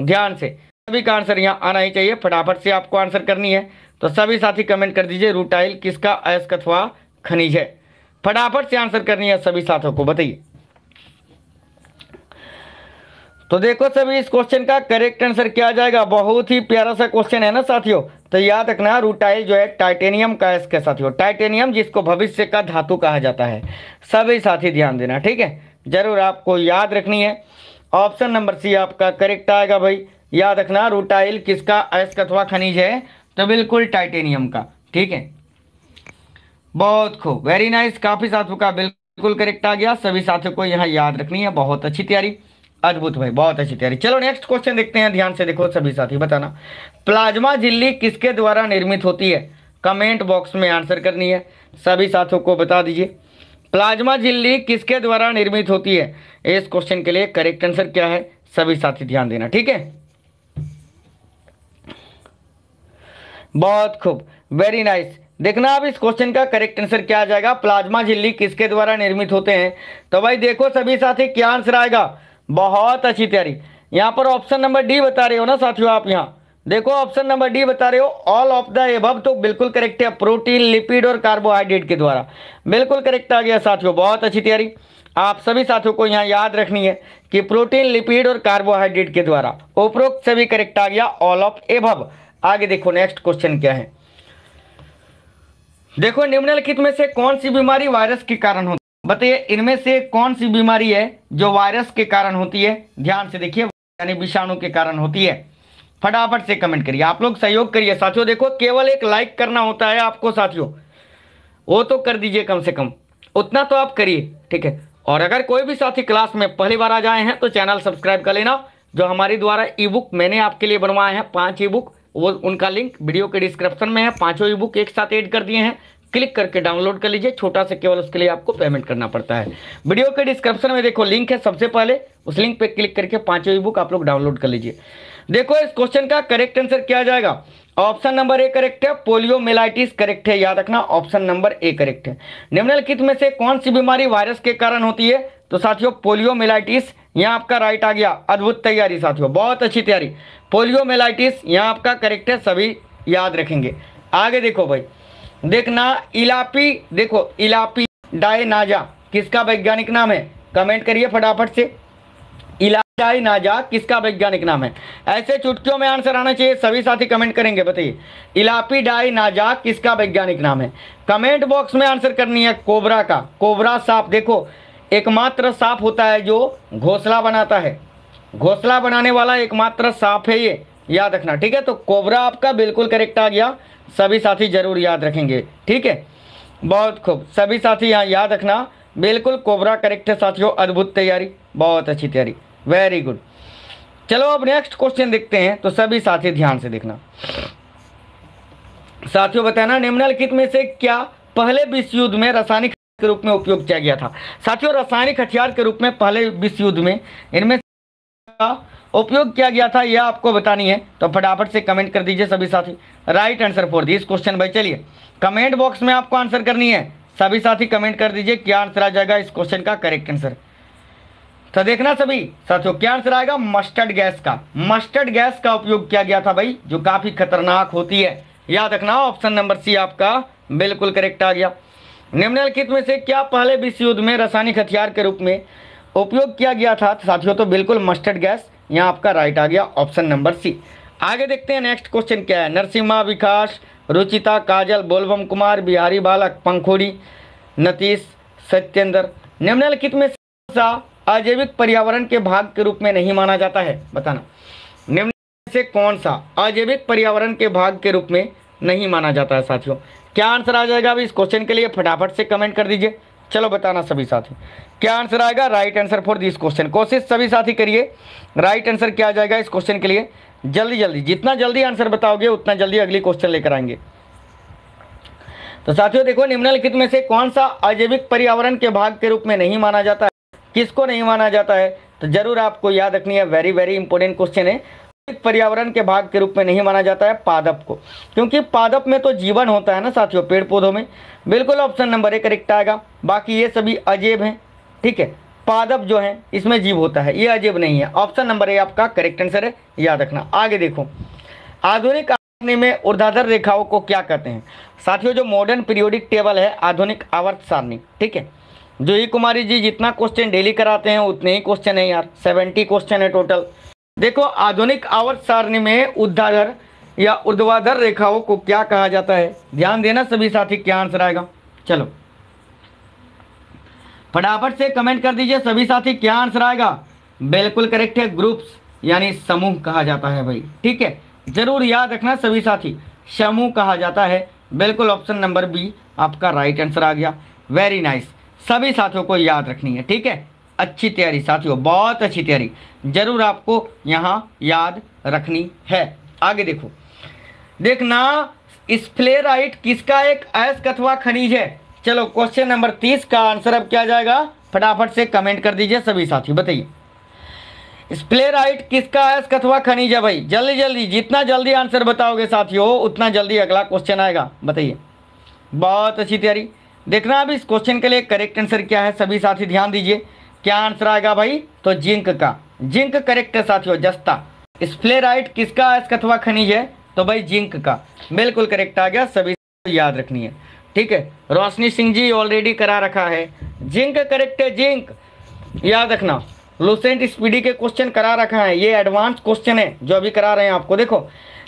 [SPEAKER 1] ध्यान से सभी का आंसर यहाँ आना ही चाहिए फटाफट से आपको आंसर करनी है तो सभी साथी कमेंट कर दीजिए रूटाइल किसका अयस्क अथवा खनिज है फटाफट से आंसर करनी है सभी साथियों को बताइए तो देखो सभी इस क्वेश्चन का करेक्ट आंसर क्या जाएगा बहुत ही प्यारा सा क्वेश्चन है ना साथियों तो याद रखना रूटाइल जो है टाइटेनियम का इसके साथियों टाइटेनियम जिसको भविष्य का धातु कहा जाता है सभी साथी ध्यान देना ठीक है जरूर आपको याद रखनी है ऑप्शन नंबर सी आपका करेक्ट आएगा भाई याद रखना रूटाइल किसका अयस्क अथवा खनिज है तो बिल्कुल टाइटेनियम का ठीक है बहुत खूब वेरी नाइस काफी साथियों का बिल्कुल करेक्ट आ गया सभी साथियों को यहाँ याद रखनी है बहुत अच्छी तैयारी अद्भुत भाई बहुत अच्छी तैयारी चलो नेक्स्ट क्वेश्चन देखते हैं ध्यान से देखो सभी साथी बताना प्लाज्मा झिल्ली किसके द्वारा निर्मित होती है कमेंट बॉक्स में आंसर करनी है सभी साथियों को बता दीजिए प्लाज्मा झिल्ली किसके द्वारा निर्मित होती है इस क्वेश्चन के लिए करेक्ट आंसर क्या है सभी साथी ध्यान देना ठीक है बहुत खूब वेरी नाइस देखना अब इस क्वेश्चन का करेक्ट आंसर क्या आ जाएगा प्लाज्मा झिल्ली किसके द्वारा निर्मित होते हैं तो भाई देखो सभी साथी क्या आंसर आएगा बहुत अच्छी तैयारी यहाँ पर ऑप्शन नंबर डी बता रहे हो ना साथियों आप यहाँ देखो ऑप्शन नंबर डी बता रहे हो ऑल ऑफ द एबव तो बिल्कुल करेक्ट है प्रोटीन लिपिड और कार्बोहाइड्रेट के द्वारा बिल्कुल करेक्ट आ गया साथियों बहुत अच्छी तैयारी आप सभी साथियों को यहाँ याद रखनी है कि प्रोटीन लिपिड और कार्बोहाइड्रेट के द्वारा उपरोक्त सभी करेक्ट आ गया ऑल ऑफ एभव आगे देखो नेक्स्ट क्वेश्चन क्या है देखो निम्नलिखित में से कौन सी बीमारी वायरस के कारण होती बताइए इनमें से कौन सी बीमारी है जो वायरस के कारण होती है ध्यान से देखिए यानी विषाणु के कारण होती है फटाफट से कमेंट करिए आप लोग सहयोग करिए साथियों देखो केवल एक लाइक करना होता है आपको साथियों वो तो कर दीजिए कम से कम उतना तो आप करिए ठीक है और अगर कोई भी साथी क्लास में पहली बार आ जाए हैं तो चैनल सब्सक्राइब कर लेना जो हमारे द्वारा ई बुक मैंने आपके लिए बनवाए हैं पांच ई बुक वो उनका लिंक वीडियो के डिस्क्रिप्शन में है पांचों ई बुक एक साथ ऐड कर दिए हैं क्लिक करके डाउनलोड कर लीजिए छोटा सा केवल उसके लिए आपको पेमेंट करना पड़ता है वीडियो के डिस्क्रिप्शन में देखो लिंक है सबसे पहले उस लिंक पे क्लिक करके पांचवी बुक आप लोग डाउनलोड कर लीजिए देखो इस क्वेश्चन का करेक्ट आंसर क्या जाएगा ऑप्शन नंबर ए करेक्ट है पोलियो मेलाइटिस करेक्ट है याद रखना ऑप्शन नंबर ए करेक्ट है निम्नलिखित में से कौन सी बीमारी वायरस के कारण होती है तो साथियों पोलियो मेलाइटिस यहाँ आपका राइट आ गया अद्भुत तैयारी साथियों बहुत अच्छी तैयारी पोलियो मेलाइटिस यहाँ आपका करेक्ट है सभी याद रखेंगे आगे देखो भाई देखना इलापी देखो इलापी डायनाजा किसका वैज्ञानिक नाम है कमेंट करिए फटाफट से इलाई नाजा किसका वैज्ञानिक नाम है ऐसे चुटकियों में आंसर आना चाहिए सभी साथी कमेंट करेंगे बताइए इलापी डाई नाजा किसका वैज्ञानिक नाम है कमेंट बॉक्स में आंसर करनी है कोबरा का कोबरा सांप देखो एकमात्र सांप होता है जो घोसला बनाता है घोसला बनाने वाला एकमात्र सांप है ये याद रखना ठीक है तो कोबरा आपका बिल्कुल करेक्ट आ गया सभी साथी जरूर याद रखेंगे ठीक है बहुत खूब सभी साथी यहाँ याद रखना बिल्कुल कोबरा करेक्ट है साथियों अद्भुत तैयारी बहुत अच्छी तैयारी वेरी गुड चलो अब नेक्स्ट क्वेश्चन देखते हैं तो सभी साथी ध्यान से देखना साथियों बताना निम्नलिखित में से क्या पहले विश्व युद्ध में रासायनिक के रूप में उपयोग किया गया था साथियों रासायनिक हथियार के रूप में पहले विश्व युद्ध में इनमें उपयोग किया गया था यह आपको बतानी है तो फटाफट से कमेंट कर दीजिए सभी साथी right answer for this question भाई चलिए कमेंट बॉक्स में आपको आंसर करनी है सभी साथी कमेंट कर दीजिए क्या आंसर आ जाएगा इस क्वेश्चन का करेक्ट आंसर तो देखना सभी साथियों क्या आंसर आएगा मस्टर्ड गैस का मस्टर्ड गैस का उपयोग किया गया था भाई जो काफी खतरनाक होती है याद रखना ऑप्शन नंबर सी आपका बिल्कुल करेक्ट आ गया निम्नलिखित में से क्या पहले विश्व युद्ध में रासायनिक हथियार के रूप में उपयोग किया गया था तो साथियों तो बिल्कुल मस्टर्ड गैस यहाँ आपका राइट आ गया ऑप्शन नंबर सी आगे देखते हैं नेक्स्ट क्वेश्चन क्या है नरसिम्हा विकास रुचिता काजल बोलबम कुमार बिहारी बालक पंखोड़ी नतीश सत्येंद्र निम्नलिखित में सा अजैविक पर्यावरण के भाग के रूप में नहीं माना जाता है बताना निम्न से कौन सा अजैविक पर्यावरण के भाग के रूप में नहीं माना जाता है साथियों क्या आंसर आ जाएगा अभी इस क्वेश्चन के लिए फटाफट से कमेंट कर दीजिए चलो बताना सभी साथियों क्या आंसर आएगा right answer for this question कोशिश सभी साथी करिए राइट आंसर क्या आ जाएगा इस क्वेश्चन के लिए जल्दी जल्दी जितना जल्दी आंसर बताओगे उतना जल्दी अगली क्वेश्चन लेकर आएंगे तो साथियों देखो निम्नलिखित में से कौन सा अजैविक पर्यावरण के भाग के रूप में नहीं माना जाता है किसको नहीं माना जाता है तो जरूर आपको याद रखनी है वेरी वेरी इंपॉर्टेंट क्वेश्चन है पर्यावरण के भाग के रूप में नहीं माना जाता है पादप को क्योंकि पादप में तो जीवन होता है ना साथियों पेड़ पौधों में बिल्कुल ऑप्शन नंबर एक करेक्ट आएगा बाकी ये सभी अजैब हैं ठीक है पादप जो है इसमें जीव होता है ये अजीब नहीं है ऑप्शन नंबर ए आपका करेक्ट आंसर है याद रखना आगे देखो आधुनिक आवर्तने में ऊर्धाधर रेखाओं को क्या कहते हैं साथियों जो मॉडर्न पीरियोडिक टेबल है आधुनिक आवर्त सारणी ठीक है जूही कुमारी जी जितना क्वेश्चन डेली कराते हैं उतने ही क्वेश्चन है यार सेवेंटी क्वेश्चन है टोटल देखो आधुनिक आवर्त सारणी में उद्धाधर या ऊर्ध्वाधर रेखाओं को क्या कहा जाता है ध्यान देना सभी साथी क्या आंसर आएगा चलो फटाफट से कमेंट कर दीजिए सभी साथी क्या आंसर आएगा बिल्कुल करेक्ट है ग्रुप्स यानी समूह कहा जाता है भाई ठीक है जरूर याद रखना सभी साथी समूह कहा जाता है बिल्कुल ऑप्शन नंबर बी आपका राइट आंसर आ गया वेरी नाइस सभी साथियों को याद रखनी है ठीक है अच्छी तैयारी साथियों बहुत अच्छी तैयारी जरूर आपको यहाँ याद रखनी है आगे देखो देखना स्फ्लेराइट किसका एक अयस्क अथवा खनिज है चलो क्वेश्चन नंबर तीस का आंसर अब क्या जाएगा फटाफट से कमेंट कर दीजिए सभी साथी बताइए स्प्ले राइट किसका है कथवा खनिज है भाई जल्दी जल्दी जितना जल्दी आंसर बताओगे साथियों उतना जल्दी अगला क्वेश्चन आएगा बताइए बहुत अच्छी तैयारी देखना अभी इस क्वेश्चन के लिए करेक्ट आंसर क्या है सभी साथी ध्यान दीजिए क्या आंसर आएगा भाई तो जिंक का जिंक करेक्ट है साथियों जस्ता स्प्लेराइट किसका है कथवा खनिज है तो भाई जिंक का बिल्कुल करेक्ट आ गया सभी याद रखनी है ठीक है रोशनी सिंह जी ऑलरेडी करा रखा है जिंक करेक्ट है जिंक याद रखना लुसेंट स्पीडी के क्वेश्चन करा रखा है ये एडवांस क्वेश्चन है जो अभी करा रहे हैं आपको देखो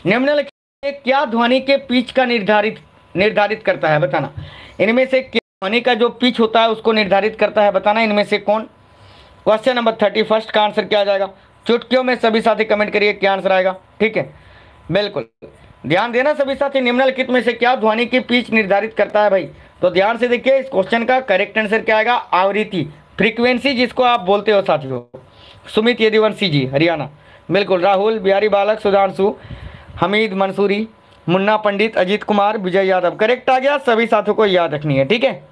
[SPEAKER 1] निम्नलिखित क्या ध्वनि के पिच का निर्धारित निर्धारित करता है बताना इनमें से क्या ध्वनि का जो पिच होता है उसको निर्धारित करता है बताना इनमें से कौन क्वेश्चन नंबर थर्टी फर्स्ट का आंसर क्या जाएगा चुटकियों में सभी साथी कमेंट करिए क्या आंसर आएगा ठीक है बिल्कुल ध्यान देना सभी साथी निम्नलिखित में से क्या ध्वनि की पिच निर्धारित करता है भाई तो ध्यान से देखिए इस क्वेश्चन का करेक्ट आंसर क्या आएगा आवृत्ति फ्रीक्वेंसी जिसको आप बोलते हो साथियों सुमित यदिवंशी जी हरियाणा बिल्कुल राहुल बिहारी बालक सुधांशु हमीद मंसूरी मुन्ना पंडित अजीत कुमार विजय यादव करेक्ट आ गया सभी साथियों को याद रखनी है ठीक है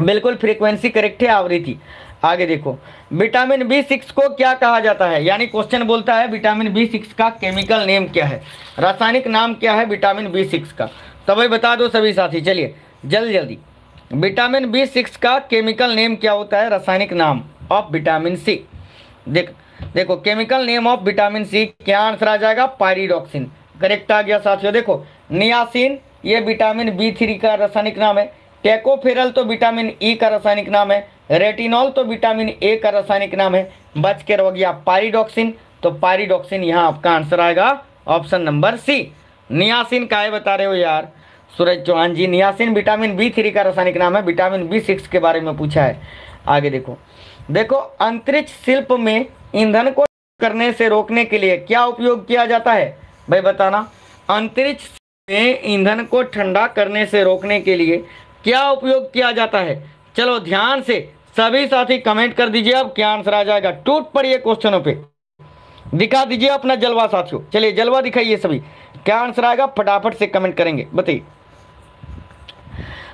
[SPEAKER 1] बिल्कुल फ्रीक्वेंसी करेक्ट है आवृत्ति आगे देखो विटामिन बी सिक्स को क्या कहा जाता है यानी क्वेश्चन बोलता है विटामिन बी सिक्स का केमिकल नेम क्या है रासायनिक नाम क्या है विटामिन बी सिक्स का तो भाई बता दो सभी साथी चलिए जल्दी जल्दी विटामिन बी सिक्स का केमिकल नेम क्या होता है रासायनिक नाम ऑफ विटामिन सी देख देखो chemical name of vitamin C क्या आंसर आ जाएगा पायरीडॉक्सिन करेक्ट आ गया साथियों देखो नियासिन ये विटामिन बी थ्री का रासायनिक नाम है टेकोफेरल तो विटामिन ई e का रासायनिक नाम है रेटिनॉल तो विटामिन ए का रासायनिक नाम है बच के रह गया पारिडॉक्सिन तो पारिडॉक्सिन यहाँ आपका आंसर आएगा ऑप्शन नंबर सी नियासिन का है बता रहे हो यार Suraj Chauhan ji niacin vitamin B three का रासायनिक नाम है विटामिन बी सिक्स के बारे में पूछा है आगे देखो देखो अंतरिक्ष शिल्प में ईंधन को करने से रोकने के लिए क्या उपयोग किया जाता है भाई बताना अंतरिक्ष में ईंधन को ठंडा करने से रोकने के लिए क्या उपयोग किया जाता है चलो ध्यान से सभी साथी कमेंट कर दीजिए अब क्या आंसर आ जाएगा टूट पड़िए क्वेश्चनों पे दिखा दीजिए अपना जलवा साथियों चलिए जलवा दिखाइए सभी क्या आंसर आएगा फटाफट से कमेंट करेंगे बताइए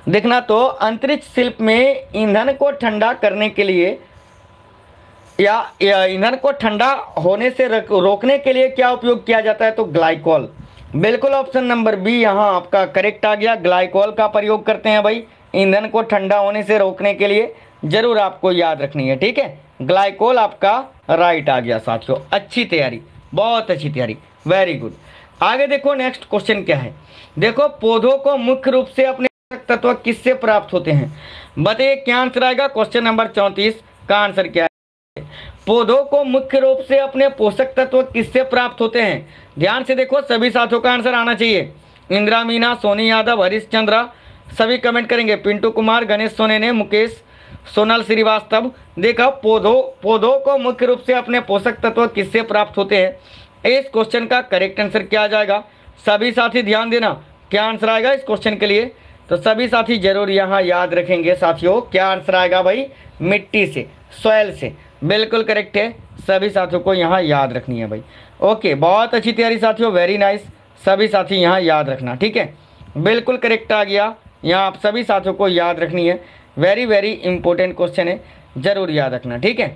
[SPEAKER 1] देखना तो अंतरिक्ष शिल्प में ईंधन को ठंडा करने के लिए या, ईंधन को ठंडा होने से रोकने के लिए क्या उपयोग किया जाता है तो ग्लाइकॉल बिल्कुल ऑप्शन नंबर बी यहाँ आपका करेक्ट आ गया ग्लाइकॉल का प्रयोग करते हैं भाई ईंधन को ठंडा होने से रोकने के लिए ज़रूर आपको याद रखनी है ठीक है ग्लाइकोल आपका राइट आ गया साथियों अच्छी तैयारी बहुत अच्छी तैयारी वेरी गुड आगे देखो नेक्स्ट क्वेश्चन क्या है देखो पौधों को मुख्य रूप से अपने तत्व किससे प्राप्त होते हैं बताइए क्या आंसर आएगा क्वेश्चन नंबर चौंतीस का आंसर क्या है पौधों को मुख्य रूप से अपने पोषक तत्व किससे प्राप्त होते हैं ध्यान से देखो सभी साथियों का आंसर आना चाहिए इंदिरा मीना सोनी यादव हरीश चंद्रा सभी कमेंट करेंगे पिंटू कुमार गणेश सोने ने मुकेश सोनल श्रीवास्तव देखा पौधों पौधों को मुख्य रूप से अपने पोषक तत्व किससे प्राप्त होते हैं इस क्वेश्चन का करेक्ट आंसर क्या आ जाएगा सभी साथी ध्यान देना क्या आंसर आएगा इस क्वेश्चन के लिए तो सभी साथी जरूर यहाँ याद रखेंगे साथियों क्या आंसर आएगा भाई मिट्टी से सॉयल से बिल्कुल करेक्ट है सभी साथियों को यहाँ याद रखनी है भाई ओके बहुत अच्छी तैयारी साथियों वेरी नाइस सभी साथी यहाँ याद रखना ठीक है बिल्कुल करेक्ट आ गया यहाँ आप सभी साथियों को याद रखनी है वेरी वेरी इंपॉर्टेंट क्वेश्चन है ज़रूर याद रखना ठीक है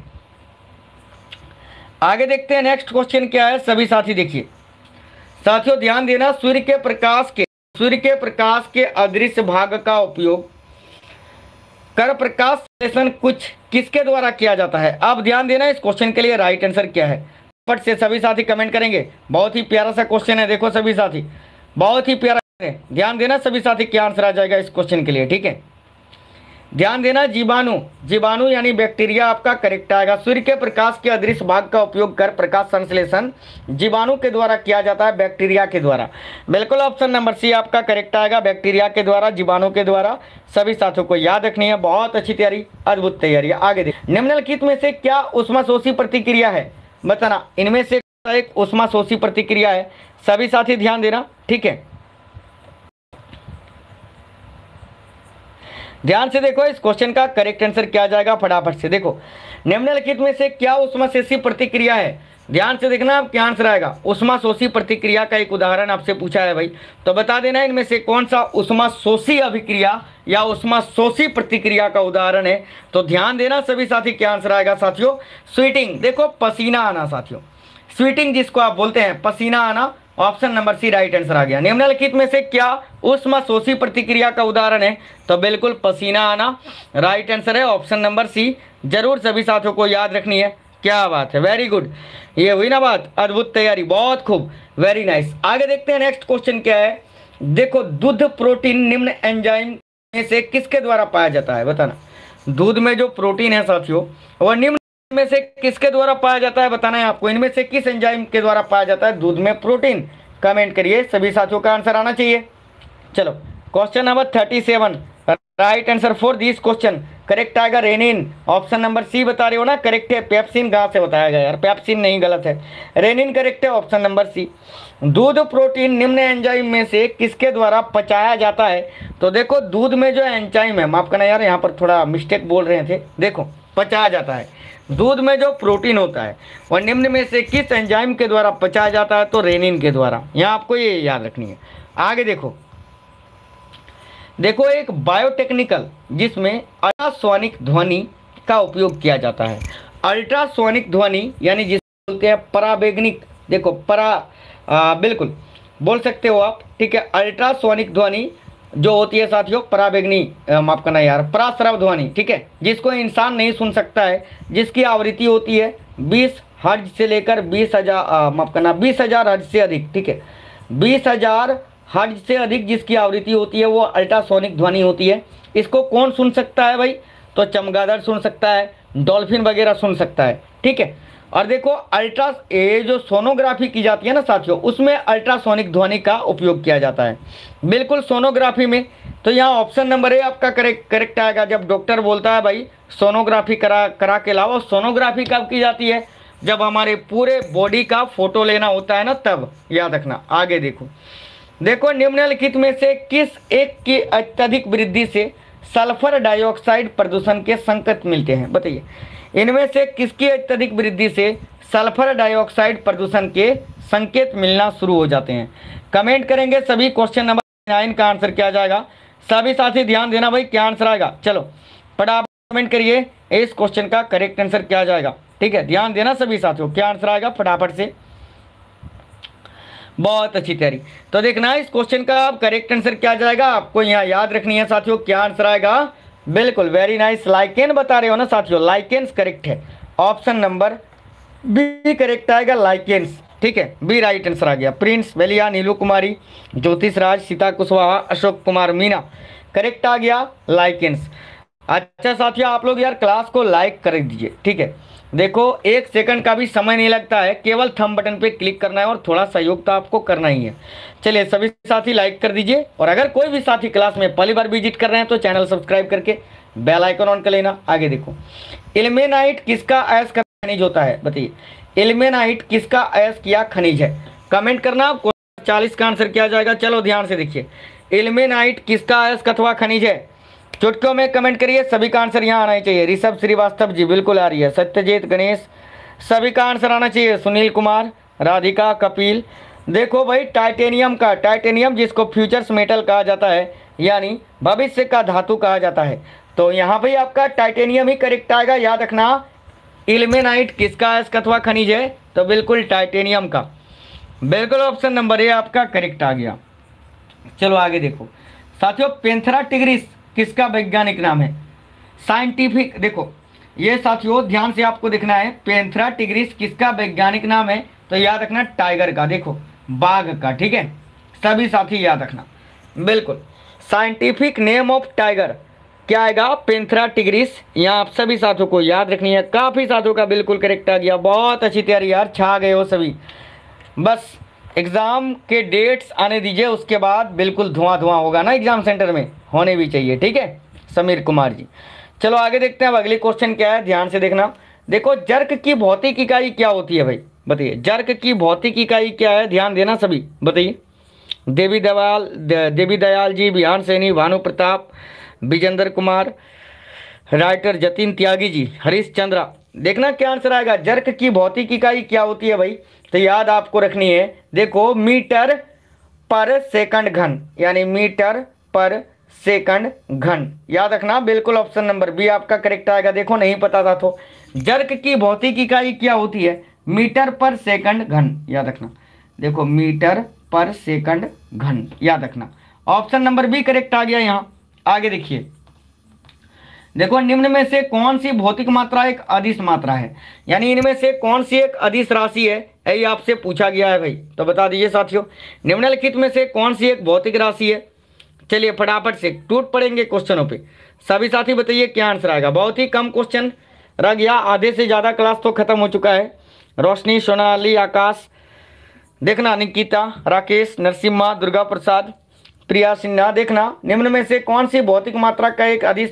[SPEAKER 1] आगे देखते हैं नेक्स्ट क्वेश्चन क्या है सभी साथी देखिए साथियों ध्यान देना सूर्य के प्रकाश के सूर्य के प्रकाश के अदृश्य भाग का उपयोग कर प्रकाश सेशन कुछ किसके द्वारा किया जाता है आप ध्यान देना इस क्वेश्चन के लिए राइट आंसर क्या है फट से सभी साथी कमेंट करेंगे बहुत ही प्यारा सा क्वेश्चन है देखो सभी साथी बहुत ही प्यारा ध्यान देना सभी साथी क्या आंसर आ जाएगा इस क्वेश्चन के लिए ठीक है ध्यान देना जीवाणु जीवाणु यानी बैक्टीरिया आपका करेक्ट आएगा सूर्य के प्रकाश के अदृश्य भाग का उपयोग कर प्रकाश संश्लेषण जीवाणु के द्वारा किया जाता है बैक्टीरिया के द्वारा बिल्कुल ऑप्शन नंबर सी आपका करेक्ट आएगा बैक्टीरिया के द्वारा जीवाणु के द्वारा सभी साथियों को याद रखनी है बहुत अच्छी तैयारी अद्भुत तैयारी आगे देख निम्नलिखित में से क्या शोषी प्रतिक्रिया है बताना इनमें से एक शोषी प्रतिक्रिया है सभी साथी ध्यान देना ठीक है ध्यान से देखो इस क्वेश्चन का करेक्ट आंसर क्या जाएगा फटाफट से देखो निम्नलिखित में से क्या उष्मा शोषी प्रतिक्रिया है ध्यान से देखना आप क्या आंसर आएगा उष्मा शोषी प्रतिक्रिया का एक उदाहरण आपसे पूछा है भाई तो बता देना इनमें से कौन सा उष्मा शोषी अभिक्रिया या उष्मा शोषी प्रतिक्रिया का उदाहरण है तो ध्यान देना सभी साथी क्या आंसर आएगा साथियों स्वीटिंग देखो पसीना आना साथियों स्वीटिंग जिसको आप बोलते हैं पसीना आना option number C right answer आ गया निम्नलिखित में से क्या उष्मा शोषी प्रतिक्रिया का उदाहरण है तो बिल्कुल पसीना आना राइट आंसर है ऑप्शन नंबर सी जरूर सभी साथियों को याद रखनी है क्या बात है वेरी गुड ये हुई ना बात अद्भुत तैयारी बहुत खूब वेरी नाइस आगे देखते हैं नेक्स्ट क्वेश्चन क्या है देखो दूध प्रोटीन निम्न एंजाइम में से किसके द्वारा पाया जाता है बताना दूध में जो प्रोटीन है साथियों वह निम्न इनमें से किसके द्वारा पाया जाता है बताना है आपको इनमें से किस एंजाइम के द्वारा पाया जाता है दूध में प्रोटीन कमेंट करिए सभी साथियों का आंसर आना चाहिए चलो question number thirty seven right answer for this question correct आएगा रेनिन ऑप्शन नंबर सी बता रहे हो ना करेक्ट है पेप्सिन कहाँ से बताया गया यार पेप्सिन नहीं गलत है रेनिन करेक्ट है ऑप्शन नंबर सी दूध प्रोटीन निम्न एंजाइम में से किसके द्वारा पचाया जाता है तो देखो दूध में जो एंजाइम है माफ करना यार यहाँ पर थोड़ा मिस्टेक बोल रहे थे देखो पचाया जाता है दूध में जो प्रोटीन होता है वह निम्न में से किस एंजाइम के द्वारा पचाया जाता है तो रेनिन के द्वारा यहाँ आपको ये याद रखनी है आगे देखो देखो एक बायोटेक्निकल जिसमें अल्ट्रासोनिक ध्वनि का उपयोग किया जाता है अल्ट्रासोनिक ध्वनि यानी जिस बोलते हैं पराबेग्निक देखो परा आ, बिल्कुल बोल सकते हो आप ठीक है अल्ट्रासोनिक ध्वनि जो होती है साथियों पराबेगनी माफ करना यार पराश्रव ध्वनि ठीक है जिसको इंसान नहीं सुन सकता है जिसकी आवृत्ति होती है बीस हर्ज से लेकर बीस हजार माफ करना बीस हजार हर्ज से अधिक ठीक है बीस हजार हर्ज से अधिक जिसकी आवृत्ति होती है वो अल्ट्रासोनिक ध्वनि होती है इसको कौन सुन सकता है भाई तो चमगादड़ सुन सकता है डॉल्फिन वगैरह सुन सकता है ठीक है और देखो अल्ट्रा ये जो सोनोग्राफी की जाती है ना साथियों उसमें अल्ट्रासोनिक ध्वनि का उपयोग किया जाता है बिल्कुल सोनोग्राफी में तो यहाँ ऑप्शन नंबर ए आपका करेक्ट करेक्ट आएगा जब डॉक्टर बोलता है भाई सोनोग्राफी करा करा के लाओ सोनोग्राफी कब की जाती है जब हमारे पूरे बॉडी का फोटो लेना होता है ना तब याद रखना आगे देखो देखो निम्नलिखित में से किस एक की अत्यधिक वृद्धि से सल्फर डाइऑक्साइड प्रदूषण के संकेत मिलते हैं बताइए इनमें से किसकी अत्यधिक वृद्धि से सल्फर डाइऑक्साइड प्रदूषण के संकेत मिलना शुरू हो जाते हैं कमेंट करेंगे सभी क्वेश्चन नंबर नाइन का आंसर क्या जाएगा सभी साथी ध्यान देना भाई क्या आंसर आएगा चलो फटाफट कमेंट करिए इस क्वेश्चन का करेक्ट आंसर क्या जाएगा ठीक है ध्यान देना सभी साथियों क्या आंसर आएगा फटाफट से बहुत अच्छी तैयारी तो देखना इस क्वेश्चन का अब करेक्ट आंसर क्या जाएगा आपको यहाँ याद रखनी है साथियों क्या आंसर आएगा बिल्कुल वेरी नाइस लाइकेन बता रहे हो ना साथियों लाइकेंस करेक्ट है ऑप्शन नंबर बी करेक्ट आएगा लाइकेंस ठीक है बी राइट आंसर आ गया प्रिंस बेलिया नीलू कुमारी ज्योतिष राज सीता कुशवाहा अशोक कुमार मीना करेक्ट आ गया लाइकेंस अच्छा साथियों आप लोग यार क्लास को लाइक कर दीजिए ठीक है देखो एक सेकंड का भी समय नहीं लगता है केवल थम बटन पे क्लिक करना है और थोड़ा सहयोग तो आपको करना ही है चलिए सभी साथी लाइक कर दीजिए और अगर कोई भी साथी क्लास में पहली बार विजिट कर रहे हैं तो चैनल सब्सक्राइब करके बेल आइकन ऑन कर लेना आगे देखो एलिमेनाइट किसका अयस का खनिज होता है बताइए एलिमेनाइट किसका अयस किया खनिज है कमेंट करना चालीस का आंसर किया जाएगा चलो ध्यान से देखिए एलमेनाइट किसका अयस कथवा खनिज है चुटकियों में कमेंट करिए सभी का आंसर यहाँ आना चाहिए ऋषभ श्रीवास्तव जी बिल्कुल आ रही है सत्यजीत गणेश सभी का आंसर आना चाहिए सुनील कुमार राधिका कपिल देखो भाई टाइटेनियम का टाइटेनियम जिसको फ्यूचर्स मेटल कहा जाता है यानी भविष्य का धातु कहा जाता है तो यहाँ भी आपका टाइटेनियम ही करेक्ट आएगा याद रखना इलमेनाइट किसका स्कथवा खनिज है तो बिल्कुल टाइटेनियम का बिल्कुल ऑप्शन नंबर ए आपका करेक्ट आ गया चलो आगे देखो साथियों पेंथरा टिग्रिस किसका वैज्ञानिक नाम है साइंटिफिक देखो ये साथियों ध्यान से आपको देखना है पेंथरा टिग्रिस किसका वैज्ञानिक नाम है तो याद रखना टाइगर का देखो बाघ का ठीक है सभी साथी याद रखना बिल्कुल साइंटिफिक नेम ऑफ टाइगर क्या आएगा पेंथरा टिग्रिस यहाँ आप सभी साथियों को याद रखनी है काफ़ी साथियों का बिल्कुल करेक्ट आ गया बहुत अच्छी तैयारी यार छा गए हो सभी बस एग्ज़ाम के डेट्स आने दीजिए उसके बाद बिल्कुल धुआं धुआं होगा ना एग्ज़ाम सेंटर में होने भी चाहिए ठीक है समीर कुमार जी चलो आगे देखते हैं अब अगले क्वेश्चन क्या है ध्यान से देखना देखो जर्क की भौतिक इकाई क्या होती है भाई बताइए जर्क की भौतिक इकाई क्या है ध्यान देना सभी बताइए देवी दयाल देवी दयाल जी बिहान सैनी भानु प्रताप विजेंद्र कुमार राइटर जतिन त्यागी जी हरीश चंद्रा देखना क्या आंसर आएगा जर्क की भौतिक इकाई क्या होती है भाई तो याद आपको रखनी है देखो मीटर पर सेकंड घन यानी मीटर पर सेकंड घन याद रखना बिल्कुल ऑप्शन नंबर बी आपका करेक्ट आएगा देखो नहीं पता था तो जर्क की भौतिक इकाई क्या होती है मीटर पर सेकंड घन याद रखना देखो मीटर पर सेकंड घन याद रखना ऑप्शन नंबर बी करेक्ट आ गया यहां आगे देखिए देखो निम्न में से कौन सी भौतिक मात्रा एक अधिस मात्रा है यानी इनमें से कौन सी एक अधिस राशि है यही आपसे पूछा गया है भाई तो बता दीजिए साथियों निम्नलिखित में से कौन सी एक भौतिक राशि है चलिए फटाफट से टूट पड़ेंगे क्वेश्चनों पे सभी साथी बताइए क्या आंसर आएगा बहुत ही कम क्वेश्चन रह गया आधे से ज़्यादा क्लास तो खत्म हो चुका है रोशनी सोनाली आकाश देखना निकिता राकेश नरसिम्हा दुर्गा प्रसाद प्रिया सिन्हा देखना निम्न में से कौन सी भौतिक मात्रा का एक अधिस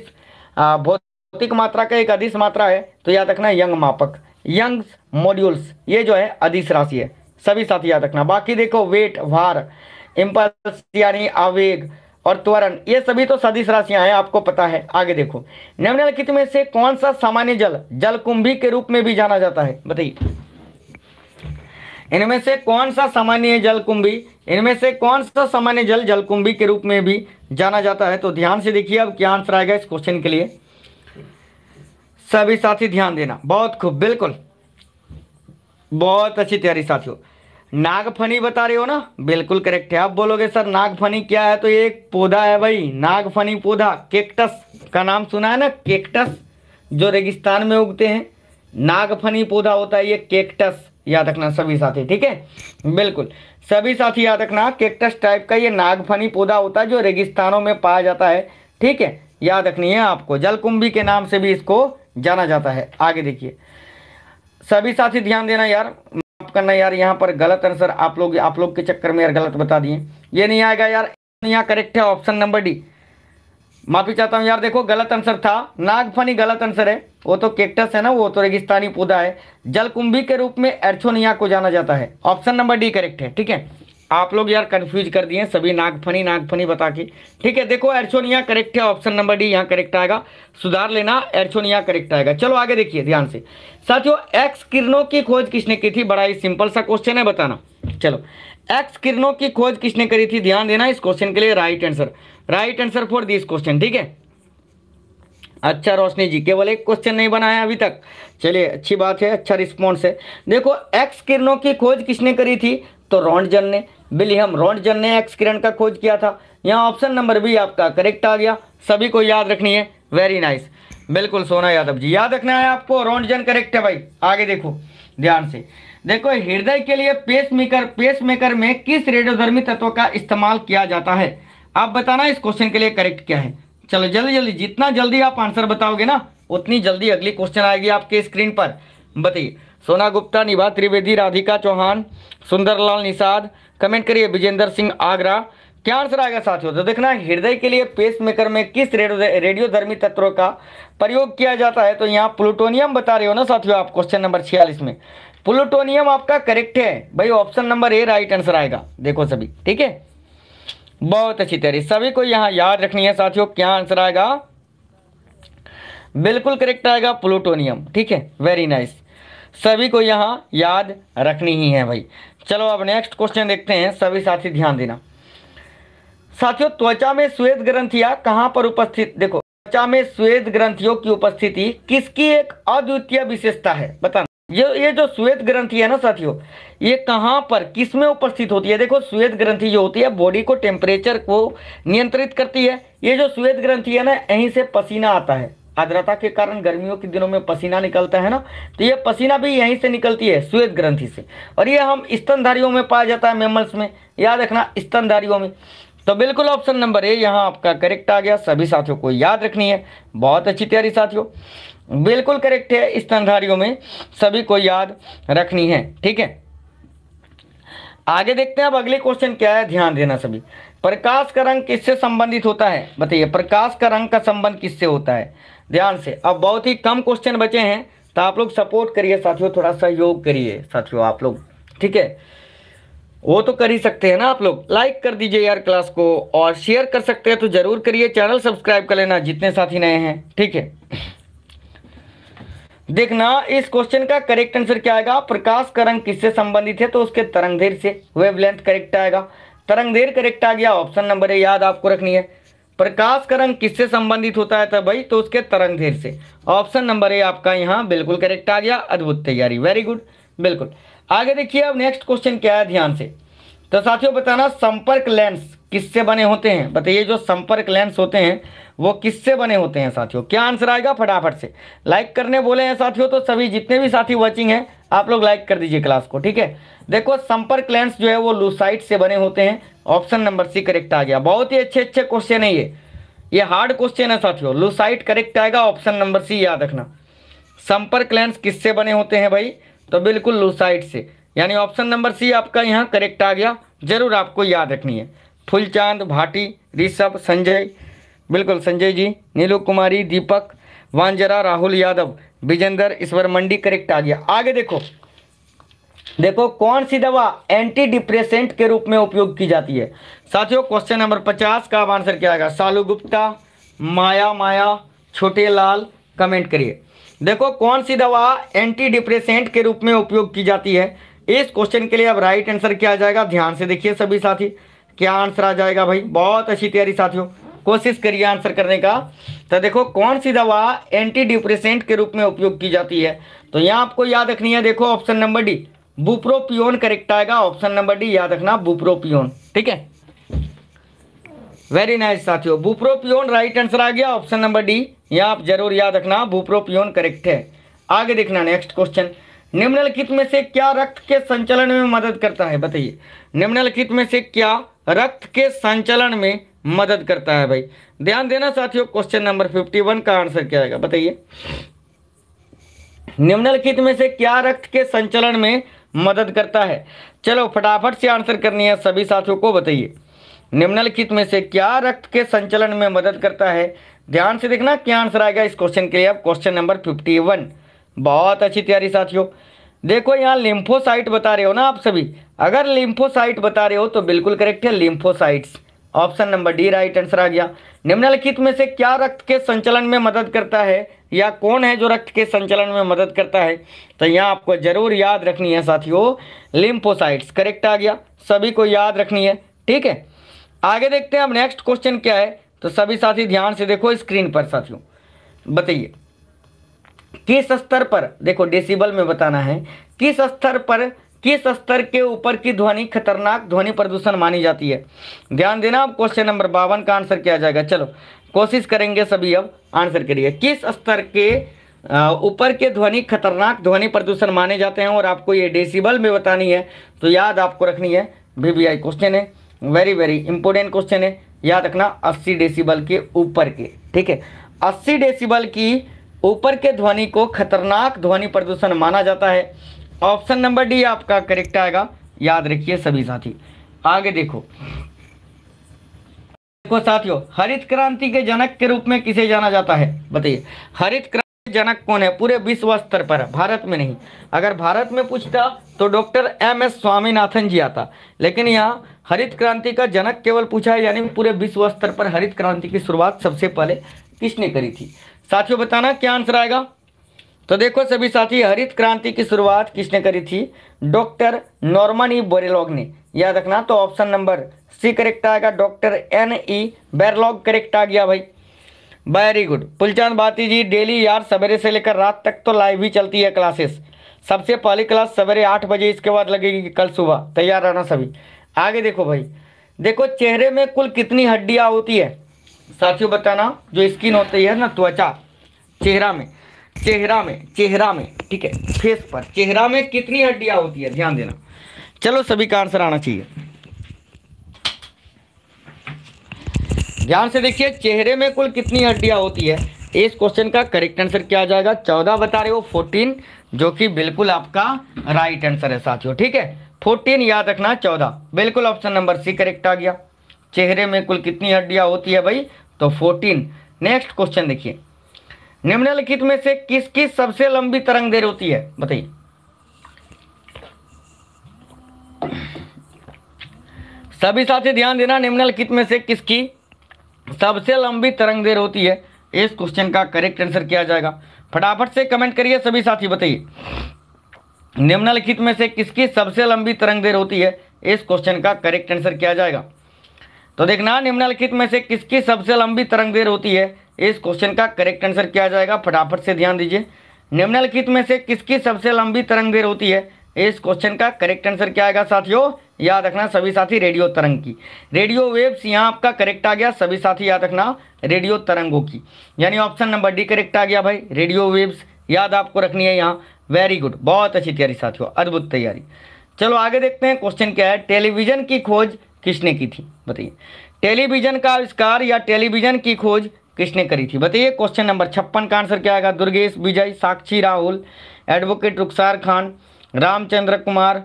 [SPEAKER 1] भौतिक मात्रा का एक अधिस मात्रा है तो याद रखना यंग मापक यंग्स मॉड्यूल्स ये जो है अधिस राशि है सभी साथ याद रखना बाकी देखो वेट भार इम्पल्स यानी आवेग और त्वरण ये सभी तो सदिश राशियां हैं आपको पता है आगे देखो निम्नलिखित में से कौन सा सामान्य जल जल कुंभी के रूप में भी जाना जाता है बताइए इनमें से कौन सा सामान्य जल कुंभी इनमें से कौन सा सामान्य जल जलकुंभी के रूप में भी जाना जाता है तो ध्यान से देखिए अब क्या आंसर आएगा इस क्वेश्चन के लिए सभी साथी ध्यान देना बहुत खूब बिल्कुल बहुत अच्छी तैयारी साथियों नागफनी बता रहे हो ना बिल्कुल करेक्ट है आप बोलोगे सर नागफनी क्या है तो ये एक पौधा है भाई नागफनी पौधा केक्टस का नाम सुना है ना केक्टस जो रेगिस्तान में उगते हैं नागफनी पौधा होता है ये केक्टस याद रखना सभी साथी ठीक है बिल्कुल सभी साथी याद रखना केक्टस टाइप का ये नागफनी पौधा होता है जो रेगिस्तानों में पाया जाता है ठीक है याद रखनी है आपको जलकुंभी के नाम से भी इसको जाना जाता है आगे देखिए सभी साथी ध्यान देना यार माफ करना यार यहाँ पर गलत आंसर आप लोग आप लोग के चक्कर में यार गलत बता दिए ये नहीं आएगा यार यहाँ करेक्ट है ऑप्शन नंबर डी माफी चाहता हूँ यार देखो गलत आंसर था नागफनी गलत आंसर है वो तो केक्टस है ना वो तो रेगिस्तानी पौधा है जलकुंभी के रूप में एर्थोनिया को जाना जाता है ऑप्शन नंबर डी करेक्ट है ठीक है आप लोग यार कंफ्यूज कर दिए सभी नागफनी नागफनी बता के ठीक है देखो एर्चोनिया करेक्ट है ऑप्शन नंबर डी यहाँ करेक्ट आएगा सुधार लेना एर्चोनिया करेक्ट आएगा चलो आगे देखिए ध्यान से साथियों एक्स किरणों की खोज किसने की थी बड़ा ही सिंपल सा क्वेश्चन है बताना चलो एक्स किरणों की खोज किसने करी थी ध्यान देना इस क्वेश्चन के लिए right answer right answer for this question ठीक है अच्छा रोशनी जी केवल एक क्वेश्चन नहीं बनाया अभी तक चलिए अच्छी बात है अच्छा रिस्पॉन्स है देखो एक्स किरणों की खोज किसने करी थी तो रॉन्डजन ने विलियम रॉन्डजन ने एक्स किरण का खोज किया था यहाँ ऑप्शन नंबर बी आपका करेक्ट आ गया सभी को याद रखनी है वेरी नाइस बिल्कुल सोना यादव जी याद रखना है आपको रॉन्डजन करेक्ट है भाई आगे देखो ध्यान से देखो हृदय के लिए पेसमेकर पेसमेकर में किस रेडोधर्मी तत्व का इस्तेमाल किया जाता है आप बताना इस क्वेश्चन के लिए करेक्ट क्या है चलो जल्दी जल्दी जितना जल्दी आप आंसर बताओगे ना उतनी जल्दी अगली क्वेश्चन आएगी आपके स्क्रीन पर बताइए सोना गुप्ता निभा त्रिवेदी राधिका चौहान सुंदरलाल निषाद कमेंट करिए विजेंद्र सिंह आगरा क्या आंसर आएगा साथियों तो देखना हृदय के लिए पेस मेकर में किस रेडियो धर्मी तत्वों का प्रयोग किया जाता है तो यहाँ प्लूटोनियम बता रहे हो ना साथियों आप क्वेश्चन नंबर छियालीस में प्लूटोनियम आपका करेक्ट है भाई option number A right answer आएगा देखो सभी ठीक है बहुत अच्छी तैयारी सभी को यहाँ याद रखनी है साथियों क्या आंसर आएगा बिल्कुल करेक्ट आएगा प्लूटोनियम ठीक है वेरी नाइस सभी को यहाँ याद रखनी ही है भाई चलो अब नेक्स्ट क्वेश्चन देखते हैं सभी साथी ध्यान देना साथियों त्वचा में श्वेत ग्रंथियां कहाँ पर उपस्थित देखो त्वचा में श्वेत ग्रंथियों की उपस्थिति किसकी एक अद्वितीय विशेषता है बताना ये ये जो श्वेत ग्रंथि है ना साथियों ये कहाँ पर किस में उपस्थित होती है देखो श्वेत ग्रंथि जो होती है बॉडी को टेम्परेचर को नियंत्रित करती है ये जो श्वेत ग्रंथि है ना यहीं से पसीना आता है आद्रता के कारण गर्मियों के दिनों में पसीना निकलता है ना तो ये पसीना भी यहीं से निकलती है श्वेत ग्रंथि से और ये हम स्तनधारियों में पाया जाता है मेमल्स में याद रखना स्तनधारियों में तो बिल्कुल ऑप्शन नंबर ए यहाँ आपका करेक्ट आ गया सभी साथियों को याद रखनी है बहुत अच्छी तैयारी साथियों बिल्कुल करेक्ट है स्तनधारियों में सभी को याद रखनी है ठीक है आगे देखते हैं अब अगले क्वेश्चन क्या है ध्यान देना सभी प्रकाश का रंग किससे संबंधित होता है बताइए प्रकाश का रंग का संबंध किससे होता है ध्यान से अब बहुत ही कम क्वेश्चन बचे हैं तो आप लोग सपोर्ट करिए साथियों थोड़ा सहयोग करिए साथियों आप लोग ठीक है वो तो कर ही सकते हैं ना आप लोग लाइक कर दीजिए यार क्लास को और शेयर कर सकते हैं तो जरूर करिए चैनल सब्सक्राइब कर लेना जितने साथी नए हैं ठीक है देखना इस क्वेश्चन का करेक्ट आंसर क्या आएगा प्रकाश का रंग किससे संबंधित है तो उसके तरंगधेर से वेवलेंथ करेक्ट आएगा तरंगधेर करेक्ट आ गया ऑप्शन नंबर है याद आपको रखनी है प्रकाश का रंग किससे संबंधित होता है था भाई तो उसके तरंग धीर से ऑप्शन नंबर ए आपका यहाँ बिल्कुल करेक्ट आ गया अद्भुत तैयारी वेरी गुड बिल्कुल आगे देखिए अब नेक्स्ट क्वेश्चन क्या है ध्यान से तो साथियों बताना संपर्क लेंस किससे बने होते हैं बताइए जो संपर्क लेंस होते हैं वो किससे बने होते हैं साथियों क्या आंसर आएगा फटाफट से लाइक करने बोले हैं साथियों तो सभी जितने भी साथी वॉचिंग हैं आप लोग लाइक कर दीजिए क्लास को ठीक है देखो संपर्क लेंस जो है वो लूसाइट से बने होते हैं ऑप्शन नंबर सी करेक्ट आ गया बहुत ही अच्छे अच्छे क्वेश्चन है ये ये हार्ड क्वेश्चन है साथियों लूसाइट करेक्ट आएगा ऑप्शन नंबर सी याद रखना संपर्क लेंस किससे बने होते हैं भाई तो बिल्कुल लूसाइट से यानी ऑप्शन नंबर सी आपका यहाँ करेक्ट आ गया जरूर आपको याद रखनी है फुलचांद भाटी ऋषभ संजय बिल्कुल संजय जी नीलू कुमारी दीपक वांजरा राहुल यादव विजेंदर ईश्वर मंडी करेक्ट आ गया आगे देखो देखो कौन सी दवा एंटी डिप्रेसेंट के रूप में उपयोग की जाती है साथियों क्वेश्चन नंबर पचास का आंसर क्या आएगा सालू गुप्ता माया माया छोटे लाल कमेंट करिए देखो कौन सी दवा एंटी डिप्रेसेंट के रूप में उपयोग की जाती है इस क्वेश्चन के लिए अब राइट आंसर क्या आ जाएगा ध्यान से देखिए सभी साथी क्या आंसर आ जाएगा भाई बहुत अच्छी तैयारी साथियों कोशिश करिए आंसर करने का तो देखो कौन सी दवा एंटी डिप्रेसेंट के रूप में उपयोग की जाती है तो यहाँ आपको याद रखनी है देखो option number D bupropion correct आएगा ऑप्शन नंबर डी याद रखना बुप्रोपियोन ठीक है वेरी नाइस साथियों बुप्रोपियोन राइट आंसर आ गया ऑप्शन नंबर डी यहाँ आप जरूर याद रखना बुप्रोपियोन करेक्ट है आगे देखना नेक्स्ट क्वेश्चन निम्नलिखित में से क्या रक्त के संचलन में मदद करता है बताइए निम्नलिखित में से क्या रक्त के संचलन में मदद करता है भाई ध्यान देना साथियों क्वेश्चन नंबर फिफ्टी वन का आंसर क्या आएगा बताइए निम्नलिखित में से क्या रक्त के संचलन में मदद करता है चलो फटाफट से आंसर करनी है सभी साथियों को बताइए निम्नलिखित में से क्या रक्त के संचलन में मदद करता है ध्यान से देखना क्या आंसर आएगा इस क्वेश्चन के लिए अब क्वेश्चन नंबर फिफ्टी वन बहुत अच्छी तैयारी साथियों देखो यहाँ लिम्फोसाइट बता रहे हो ना आप सभी अगर लिम्फोसाइट बता रहे हो तो बिल्कुल करेक्ट है lymphocytes option number D right answer आ गया निम्नलिखित में से क्या रक्त के संचलन में मदद करता है या कौन है जो रक्त के संचलन में मदद करता है तो यहाँ आपको जरूर याद रखनी है साथियों लिम्फोसाइट्स करेक्ट आ गया सभी को याद रखनी है ठीक है आगे देखते हैं अब नेक्स्ट क्वेश्चन क्या है तो सभी साथी ध्यान से देखो स्क्रीन पर साथियों बताइए किस स्तर पर देखो डेसिबल में बताना है किस स्तर पर किस स्तर के ऊपर की ध्वनि खतरनाक ध्वनि प्रदूषण मानी जाती है ध्यान देना अब क्वेश्चन नंबर बावन का आंसर किया जाएगा चलो कोशिश करेंगे सभी अब आंसर करिए किस स्तर के ऊपर के ध्वनि खतरनाक ध्वनि प्रदूषण माने जाते हैं और आपको ये डेसिबल में बतानी है तो याद आपको रखनी है वी क्वेश्चन है वेरी वेरी इंपॉर्टेंट क्वेश्चन है याद रखना 80 डेसिबल के ऊपर के ठीक है 80 डेसिबल की ऊपर के ध्वनि को खतरनाक ध्वनि प्रदूषण माना जाता है ऑप्शन नंबर डी आपका करेक्ट आएगा याद रखिए सभी साथी आगे देखो देखो साथियों हरित क्रांति के जनक के रूप में किसे जाना जाता है बताइए हरित क्रांति जनक कौन है पूरे विश्व स्तर पर भारत में नहीं अगर भारत में पूछता तो doctor M S Swaminathan ji आता लेकिन यहाँ हरित क्रांति का जनक केवल पूछा है यानी पूरे विश्व स्तर पर हरित क्रांति की शुरुआत सबसे पहले किसने करी थी साथियों बताना क्या आंसर आएगा तो देखो सभी साथी हरित क्रांति की शुरुआत किसने करी थी डॉक्टर नॉर्मन ई बोरेलॉग ने याद रखना तो ऑप्शन नंबर सी करेक्ट आएगा doctor N E Borlaug correct आ गया भाई वेरी गुड पुलचांद भाती जी डेली यार सवेरे से लेकर रात तक तो लाइव ही चलती है क्लासेस सबसे पहली क्लास सवेरे आठ बजे इसके बाद लगेगी कल सुबह तैयार रहना सभी आगे देखो भाई देखो चेहरे में कुल कितनी हड्डियाँ होती है साथियों बताना जो स्किन होती है ना त्वचा चेहरा में चेहरा में चेहरा में ठीक है फेस पर चेहरा में कितनी हड्डियां होती है ध्यान देना चलो सभी का आंसर आना चाहिए ध्यान से देखिए चेहरे में कुल कितनी हड्डियां होती है इस क्वेश्चन का करेक्ट आंसर क्या जाएगा चौदह बता रहे हो फोर्टीन जो कि बिल्कुल आपका राइट आंसर है साथियों ठीक है फोर्टीन याद रखना चौदह बिल्कुल ऑप्शन नंबर सी करेक्ट आ गया चेहरे में कुल कितनी हड्डियां होती है भाई तो फोर्टीन नेक्स्ट क्वेश्चन देखिए निम्नलिखित में से किसकी सबसे लंबी तरंग देर होती है बताइए सभी साथी ध्यान देना निम्नलिखित में से किसकी सबसे लंबी तरंग देर होती है इस क्वेश्चन का करेक्ट आंसर किया जाएगा फटाफट से कमेंट करिए सभी साथी बताइए निम्नलिखित में से किसकी सबसे लंबी तरंग देर होती है इस क्वेश्चन का करेक्ट आंसर किया जाएगा तो देखना निम्नलिखित में से किसकी सबसे लंबी तरंग देर होती है इस क्वेश्चन का करेक्ट आंसर क्या जाएगा फटाफट से ध्यान दीजिए निम्नलिखित में से किसकी सबसे लंबी तरंग देर होती है इस क्वेश्चन का करेक्ट आंसर क्या आएगा साथियों याद रखना सभी साथी रेडियो तरंग की रेडियो वेव्स यहाँ आपका करेक्ट आ गया सभी साथी याद रखना रेडियो तरंगों की यानी ऑप्शन नंबर डी करेक्ट आ गया भाई रेडियो वेव्स याद आपको रखनी है यहाँ वेरी गुड बहुत अच्छी तैयारी साथियों अद्भुत तैयारी चलो आगे देखते हैं क्वेश्चन क्या है टेलीविज़न की खोज किसने की थी बताइए टेलीविज़न का आविष्कार या टेलीविज़न की खोज किसने करी थी बताइए क्वेश्चन नंबर छप्पन का आंसर क्या आएगा दुर्गेश विजय साक्षी राहुल एडवोकेट रुखसार खान रामचंद्र कुमार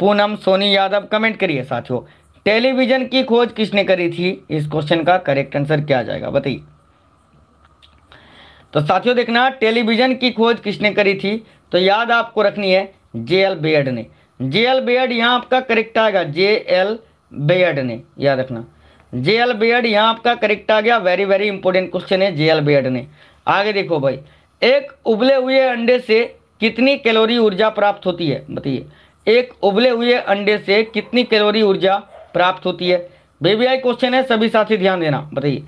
[SPEAKER 1] पूनम सोनी यादव कमेंट करिए साथियों टेलीविजन की खोज किसने करी थी इस क्वेश्चन का करेक्ट आंसर क्या आ जाएगा बताइए तो साथियों देखना टेलीविजन की खोज किसने करी थी तो याद आपको रखनी है जे एल बेयड ने जे एल बेयड यहाँ आपका करेक्ट आएगा जे एल बेयड ने याद रखना जे एल बी एड यहाँ आपका करेक्ट आ गया वेरी वेरी इंपॉर्टेंट क्वेश्चन है जे एल बी एड ने आगे देखो भाई एक उबले हुए अंडे से कितनी कैलोरी ऊर्जा प्राप्त होती है बताइए एक उबले हुए अंडे से कितनी कैलोरी ऊर्जा प्राप्त होती है बेबीआई क्वेश्चन है सभी साथी ध्यान देना बताइए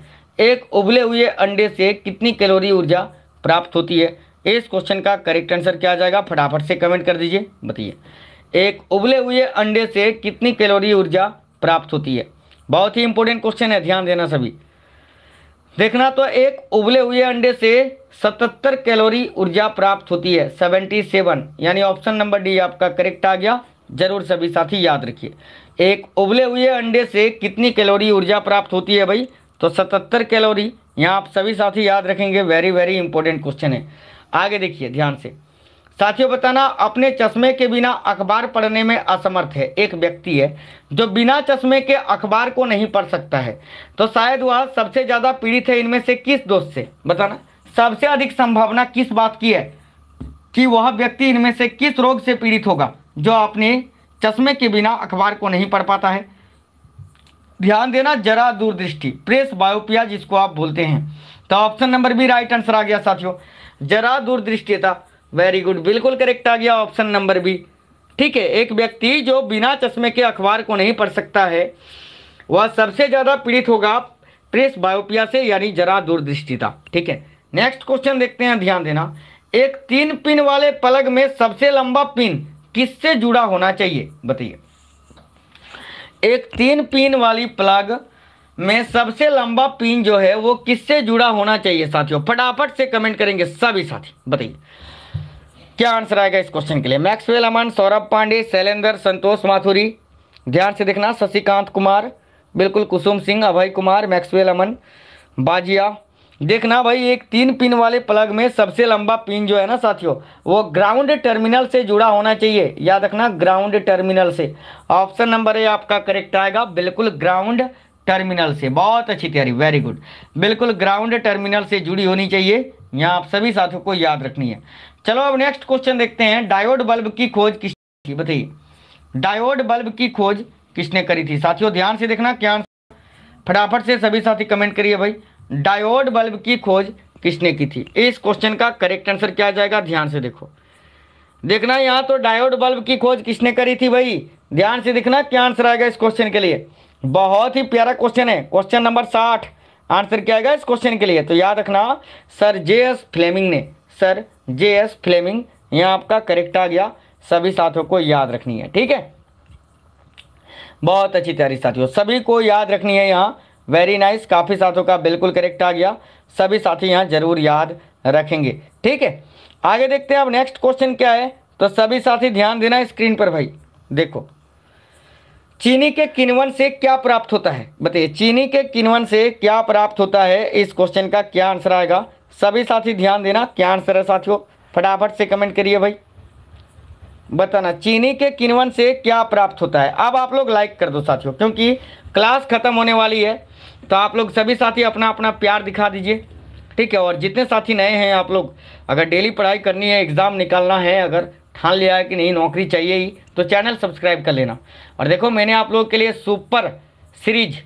[SPEAKER 1] एक उबले हुए अंडे से कितनी कैलोरी ऊर्जा प्राप्त होती है इस क्वेश्चन का करेक्ट आंसर क्या आ जाएगा फटाफट से कमेंट कर दीजिए बताइए एक उबले हुए अंडे से कितनी कैलोरी ऊर्जा प्राप्त होती है बहुत ही इंपॉर्टेंट क्वेश्चन है ध्यान देना सभी देखना तो एक उबले हुए अंडे से 77 कैलोरी ऊर्जा प्राप्त होती है 77 यानी ऑप्शन नंबर डी आपका करेक्ट आ गया जरूर सभी साथी याद रखिए एक उबले हुए अंडे से कितनी कैलोरी ऊर्जा प्राप्त होती है भाई तो 77 कैलोरी यहाँ आप सभी साथी याद रखेंगे वेरी वेरी इंपॉर्टेंट क्वेश्चन है आगे देखिए ध्यान से साथियों बताना अपने चश्मे के बिना अखबार पढ़ने में असमर्थ है एक व्यक्ति है जो बिना चश्मे के अखबार को नहीं पढ़ सकता है तो शायद वह सबसे ज़्यादा पीड़ित है इनमें से किस दोष से बताना सबसे अधिक संभावना किस बात की है कि वह व्यक्ति इनमें से किस रोग से पीड़ित होगा जो अपने चश्मे के बिना अखबार को नहीं पढ़ पाता है ध्यान देना जरा दूरदृष्टि प्रेस बायोपिया जिसको आप बोलते हैं तो option number B right answer आ गया साथियों जरा दूरदृष्टिता वेरी गुड बिल्कुल करेक्ट आ गया ऑप्शन नंबर बी ठीक है एक व्यक्ति जो बिना चश्मे के अखबार को नहीं पढ़ सकता है वह सबसे ज़्यादा पीड़ित होगा प्रेस बायोपिया से यानी जरा दूरदृष्टिता ठीक है नेक्स्ट क्वेश्चन देखते हैं ध्यान देना एक तीन पिन वाले पलग में सबसे लंबा पिन किससे जुड़ा होना चाहिए बताइए एक तीन पिन वाली प्लग में सबसे लंबा पिन जो है वो किससे जुड़ा होना चाहिए साथियों फटाफट से कमेंट करेंगे सभी साथी बताइए क्या आंसर आएगा इस क्वेश्चन के लिए मैक्सवेल अमन सौरभ पांडे शैलेंद्र संतोष माथुरी ध्यान से देखना शशिकांत कुमार बिल्कुल कुसुम सिंह अभय कुमार मैक्सवेल अमन बाजिया देखना भाई एक तीन पिन वाले प्लग में सबसे लंबा पिन जो है ना साथियों वो ग्राउंड टर्मिनल से जुड़ा होना चाहिए याद रखना ग्राउंड टर्मिनल से ऑप्शन नंबर ए आपका करेक्ट आएगा बिल्कुल ग्राउंड टर्मिनल से बहुत अच्छी तैयारी वेरी गुड बिल्कुल ग्राउंड टर्मिनल से जुड़ी होनी चाहिए यहाँ आप सभी साथियों को याद रखनी है चलो अब नेक्स्ट क्वेश्चन देखते हैं डायोड बल्ब की खोज किसने की बताइए डायोड बल्ब की खोज किसने करी थी साथियों ध्यान से देखना क्या फटाफट से सभी साथी कमेंट करिए भाई डायोड बल्ब की खोज किसने की थी इस क्वेश्चन का करेक्ट आंसर क्या जाएगा ध्यान से देखो देखना यहाँ तो डायोड बल्ब की खोज किसने करी थी भाई ध्यान से देखना क्या आंसर आएगा इस क्वेश्चन के लिए बहुत ही प्यारा क्वेश्चन है क्वेश्चन नंबर साठ आंसर क्या आएगा इस क्वेश्चन के लिए तो याद रखना सर जे एस फ्लेमिंग ने सर जे एस फ्लेमिंग यहाँ आपका करेक्ट आ गया सभी साथियों को याद रखनी है ठीक है बहुत अच्छी तैयारी साथियों सभी को याद रखनी है यहाँ वेरी नाइस काफ़ी साथियों का बिल्कुल करेक्ट आ गया सभी साथी यहाँ जरूर याद रखेंगे ठीक है आगे देखते हैं अब नेक्स्ट क्वेश्चन क्या है तो सभी साथी ध्यान देना स्क्रीन पर भाई देखो चीनी के किनवन से क्या प्राप्त होता है बताइए चीनी के किनवन से क्या प्राप्त होता है इस क्वेश्चन का क्या आंसर आएगा सभी साथी ध्यान देना क्या आंसर है साथियों फटाफट से कमेंट करिए भाई बताना चीनी के किनवन से क्या प्राप्त होता है अब आप लोग लाइक कर दो साथियों क्योंकि क्लास खत्म होने वाली है तो आप लोग सभी साथी अपना अपना प्यार दिखा दीजिए ठीक है और जितने साथी नए हैं आप लोग अगर डेली पढ़ाई करनी है एग्ज़ाम निकालना है अगर ठान लिया है कि नहीं नौकरी चाहिए ही तो चैनल सब्सक्राइब कर लेना और देखो मैंने आप लोगों के लिए सुपर सीरीज़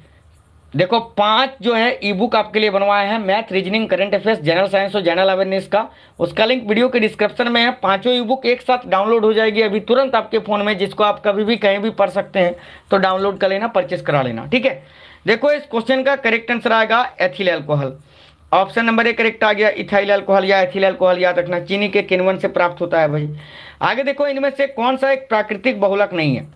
[SPEAKER 1] देखो पांच जो है ई बुक आपके लिए बनवाए हैं math reasoning current affairs general science और जनरल अवेयरनेस का उसका लिंक वीडियो के डिस्क्रिप्शन में है पांचों ई बुक एक साथ डाउनलोड हो जाएगी अभी तुरंत आपके फ़ोन में जिसको आप कभी भी कहीं भी पढ़ सकते हैं तो डाउनलोड कर लेना परचेस करा लेना ठीक है देखो इस क्वेश्चन का करेक्ट आंसर आएगा एथिल एल्कोहल ऑप्शन नंबर एक करेक्ट आ गया इथाइल एल्कोहल या एथिल एल्कोहल याद रखना चीनी के किनवन से प्राप्त होता है भाई आगे देखो इनमें से कौन सा एक प्राकृतिक बहुलक नहीं है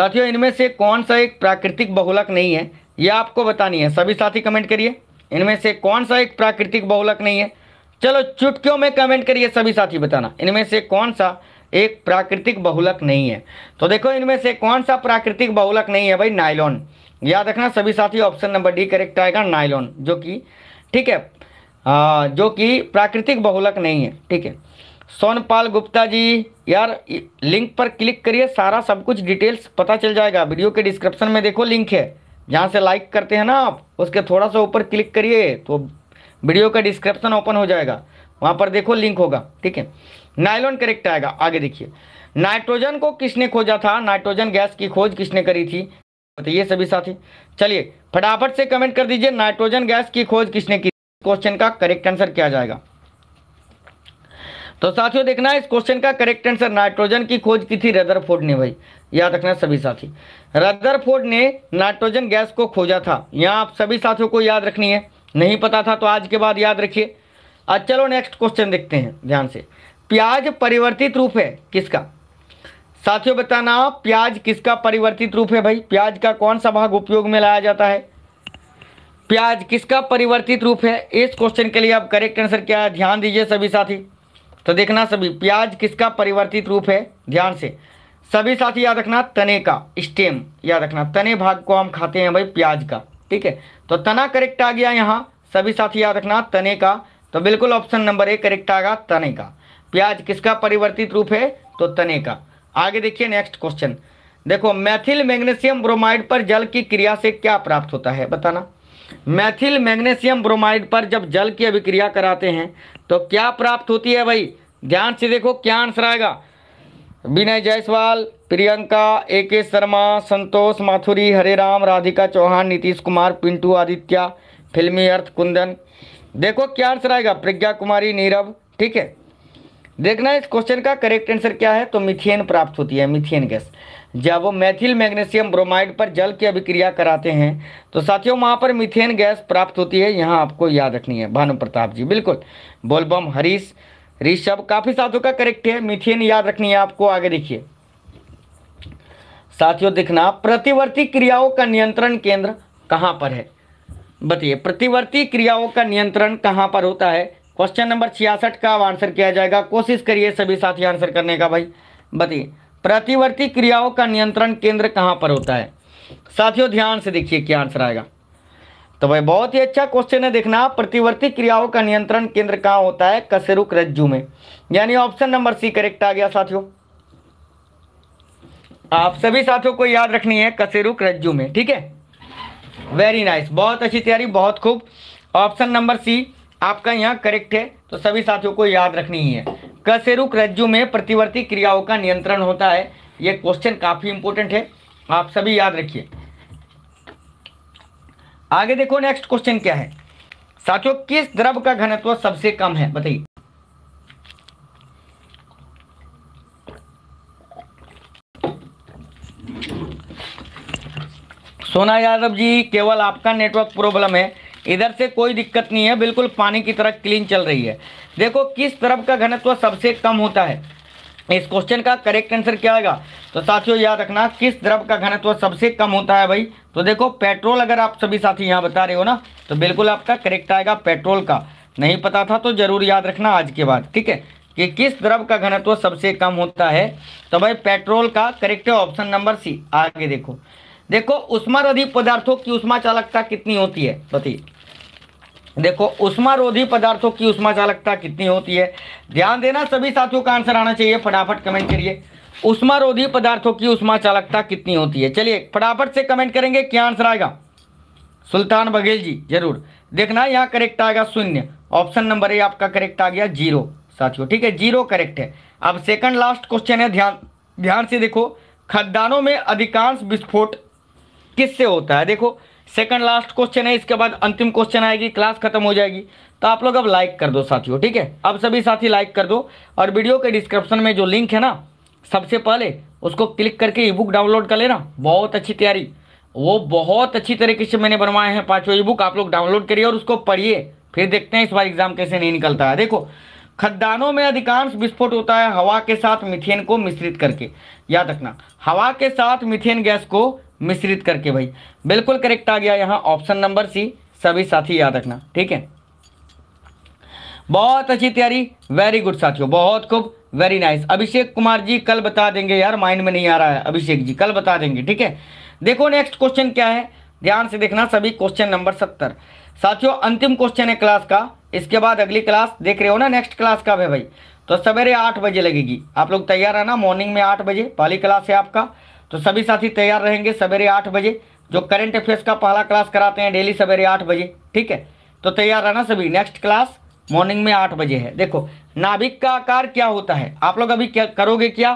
[SPEAKER 1] साथियों इनमें से कौन सा एक प्राकृतिक बहुलक नहीं है यह आपको बतानी है सभी साथी कमेंट करिए इनमें से कौन सा एक प्राकृतिक बहुलक नहीं है चलो चुटकियों में कमेंट करिए सभी साथी बताना इनमें से कौन सा एक प्राकृतिक बहुलक नहीं है तो देखो इनमें से कौन सा प्राकृतिक बहुलक नहीं है भाई नायलॉन याद रखना सभी साथी ऑप्शन नंबर डी करेक्ट आएगा नायलॉन जो कि ठीक है आ, जो कि प्राकृतिक बहुलक नहीं है ठीक है सोनपाल गुप्ता जी यार लिंक पर क्लिक करिए सारा सब कुछ डिटेल्स पता चल जाएगा वीडियो के डिस्क्रिप्शन में देखो लिंक है जहाँ से लाइक करते हैं ना आप उसके थोड़ा सा ऊपर क्लिक करिए तो वीडियो का डिस्क्रिप्शन ओपन हो जाएगा वहाँ पर देखो लिंक होगा ठीक है नाइलॉन करेक्ट आएगा आगे देखिए नाइट्रोजन को किसने खोजा था नाइट्रोजन गैस की खोज किसने करी थी तो ये सभी साथी चलिए फटाफट से कमेंट कर दीजिए नाइट्रोजन गैस की खोज किसने की क्वेश्चन का करेक्ट आंसर क्या जाएगा तो साथियों देखना इस क्वेश्चन का करेक्ट आंसर नाइट्रोजन की खोज की थी रदरफोर्ड ने भाई याद रखना सभी साथी रदरफोर्ड ने नाइट्रोजन गैस को खोजा था यहाँ आप सभी साथियों को याद रखनी है नहीं पता था तो आज के बाद याद रखिए अब चलो नेक्स्ट क्वेश्चन देखते हैं ध्यान से प्याज परिवर्तित रूप है किसका साथियों बताना प्याज किसका परिवर्तित रूप है भाई प्याज का कौन सा भाग उपयोग में लाया जाता है प्याज किसका परिवर्तित रूप है इस क्वेश्चन के लिए आप करेक्ट आंसर क्या है ध्यान दीजिए सभी साथी तो देखना सभी प्याज किसका परिवर्तित रूप है ध्यान से सभी साथी याद रखना तने का स्टेम याद रखना तने भाग को हम खाते हैं भाई प्याज का ठीक है तो तना करेक्ट आ गया यहाँ सभी साथी याद रखना तने का तो बिल्कुल ऑप्शन नंबर ए करेक्ट आगा तने का प्याज किसका परिवर्तित रूप है तो तने का आगे देखिए नेक्स्ट क्वेश्चन देखो मैथिल मैग्नीशियम ब्रोमाइड पर जल की क्रिया से क्या प्राप्त होता है बताना मैथिल मैग्नेशियम ब्रोमाइड पर जब जल की अभिक्रिया कराते हैं तो क्या प्राप्त होती है भाई ध्यान से देखो क्या आंसर आएगा विनय जायसवाल प्रियंका ए के शर्मा संतोष माथुरी हरे राम राधिका चौहान नीतीश कुमार पिंटू आदित्य फिल्मी अर्थ कुंदन देखो क्या आंसर आएगा प्रज्ञा कुमारी नीरव ठीक है देखना इस क्वेश्चन का करेक्ट आंसर क्या है तो मिथेन प्राप्त होती है मिथेन गैस जब वो मैथिल मैग्नीशियम ब्रोमाइड पर जल की अभिक्रिया कराते हैं तो साथियों वहाँ पर मिथेन गैस प्राप्त होती है यहाँ आपको याद रखनी है भानु प्रताप जी बिल्कुल बोलबम हरीश ऋषभ काफ़ी साथियों का करेक्ट है मिथेन याद रखनी है आपको आगे देखिए साथियों देखना प्रतिवर्ती क्रियाओं का नियंत्रण केंद्र कहाँ पर है बताइए प्रतिवर्ती क्रियाओं का नियंत्रण कहाँ पर होता है क्वेश्चन नंबर छियासठ का आंसर किया जाएगा कोशिश करिए सभी साथी आंसर करने का भाई बताइए प्रतिवर्ती क्रियाओं का नियंत्रण केंद्र कहाँ पर होता है साथियों ध्यान से देखिए क्या आंसर आएगा तो भाई बहुत ही अच्छा क्वेश्चन है देखना प्रतिवर्ती क्रियाओं का नियंत्रण केंद्र कहाँ होता है कसेरुक रज्जू में यानी ऑप्शन नंबर सी करेक्ट आ गया साथियों आप सभी साथियों को याद रखनी है कसेरुक रज्जू में ठीक है वेरी नाइस बहुत अच्छी तैयारी बहुत खूब ऑप्शन नंबर सी आपका यहाँ करेक्ट है तो सभी साथियों को याद रखनी ही है कशेरुक रज्जु में प्रतिवर्ती क्रियाओं का नियंत्रण होता है ये क्वेश्चन काफ़ी इंपॉर्टेंट है आप सभी याद रखिए आगे देखो नेक्स्ट क्वेश्चन क्या है साथियों किस द्रव का घनत्व सबसे कम है बताइए सोना यादव जी केवल आपका नेटवर्क प्रॉब्लम है इधर से कोई दिक्कत नहीं है बिल्कुल पानी की तरह क्लीन चल रही है देखो किस तरफ का घनत्व सबसे कम होता है इस क्वेश्चन का करेक्ट आंसर क्या आएगा तो साथियों याद रखना किस द्रव का घनत्व सबसे कम होता है भाई तो देखो पेट्रोल अगर आप सभी साथी यहाँ बता रहे हो ना तो बिल्कुल आपका करेक्ट आएगा पेट्रोल का नहीं पता था तो जरूर याद रखना आज के बाद ठीक है कि किस द्रव का घनत्व सबसे कम होता है तो भाई पेट्रोल का करेक्ट है ऑप्शन नंबर सी आगे देखो देखो उष्मा रधिक पदार्थों की उष्मा चालकता कितनी होती है बताइए देखो उष्मा रोधी पदार्थों की उष्मा चालकता कितनी होती है ध्यान देना सभी साथियों का आंसर आना चाहिए फटाफट कमेंट करिए उष्मा रोधी पदार्थों की उष्मा चालकता कितनी होती है चलिए फटाफट से कमेंट करेंगे क्या आंसर आएगा सुल्तान बघेल जी जरूर देखना यहाँ करेक्ट आएगा शून्य ऑप्शन नंबर ए आपका करेक्ट आ गया जीरो साथियों ठीक है जीरो करेक्ट है अब सेकंड लास्ट क्वेश्चन है ध्यान ध्यान से देखो खद्दानों में अधिकांश विस्फोट किससे होता है देखो सेकंड लास्ट क्वेश्चन है इसके बाद अंतिम क्वेश्चन आएगी क्लास खत्म हो जाएगी तो आप लोग अब लाइक कर दो साथियों ठीक है अब सभी साथी लाइक कर दो और वीडियो के डिस्क्रिप्शन में जो लिंक है ना सबसे पहले उसको क्लिक करके ई बुक डाउनलोड कर लेना बहुत अच्छी तैयारी वो बहुत अच्छी तरीके से मैंने बनवाए हैं पाँचों ई बुक आप लोग डाउनलोड करिए और उसको पढ़िए फिर देखते हैं इस बार एग्जाम कैसे नहीं निकलता है देखो खद्दानों में अधिकांश विस्फोट होता है हवा के साथ मिथेन को मिश्रित करके याद रखना हवा के साथ मिथेन गैस को मिश्रित करके भाई बिल्कुल करेक्ट आ गया यहाँ ऑप्शन नंबर सी सभी साथी याद रखना ठीक है बहुत अच्छी तैयारी वेरी गुड साथियों बहुत खूब वेरी नाइस अभिषेक कुमार जी कल बता देंगे यार माइंड में नहीं आ रहा है अभिषेक जी कल बता देंगे ठीक है देखो नेक्स्ट क्वेश्चन क्या है ध्यान से देखना सभी क्वेश्चन नंबर सत्तर साथियों अंतिम क्वेश्चन है क्लास का इसके बाद अगली क्लास देख रहे हो ना नेक्स्ट क्लास का भाई तो सवेरे आठ बजे लगेगी आप लोग तैयार है ना मॉर्निंग में आठ बजे पहली क्लास है आपका तो सभी साथी तैयार रहेंगे सवेरे आठ बजे जो करंट अफेयर्स का पहला क्लास कराते हैं डेली सवेरे आठ बजे ठीक है तो तैयार रहना सभी नेक्स्ट क्लास मॉर्निंग में आठ बजे है देखो नाभिक का आकार क्या होता है आप लोग अभी क्या करोगे क्या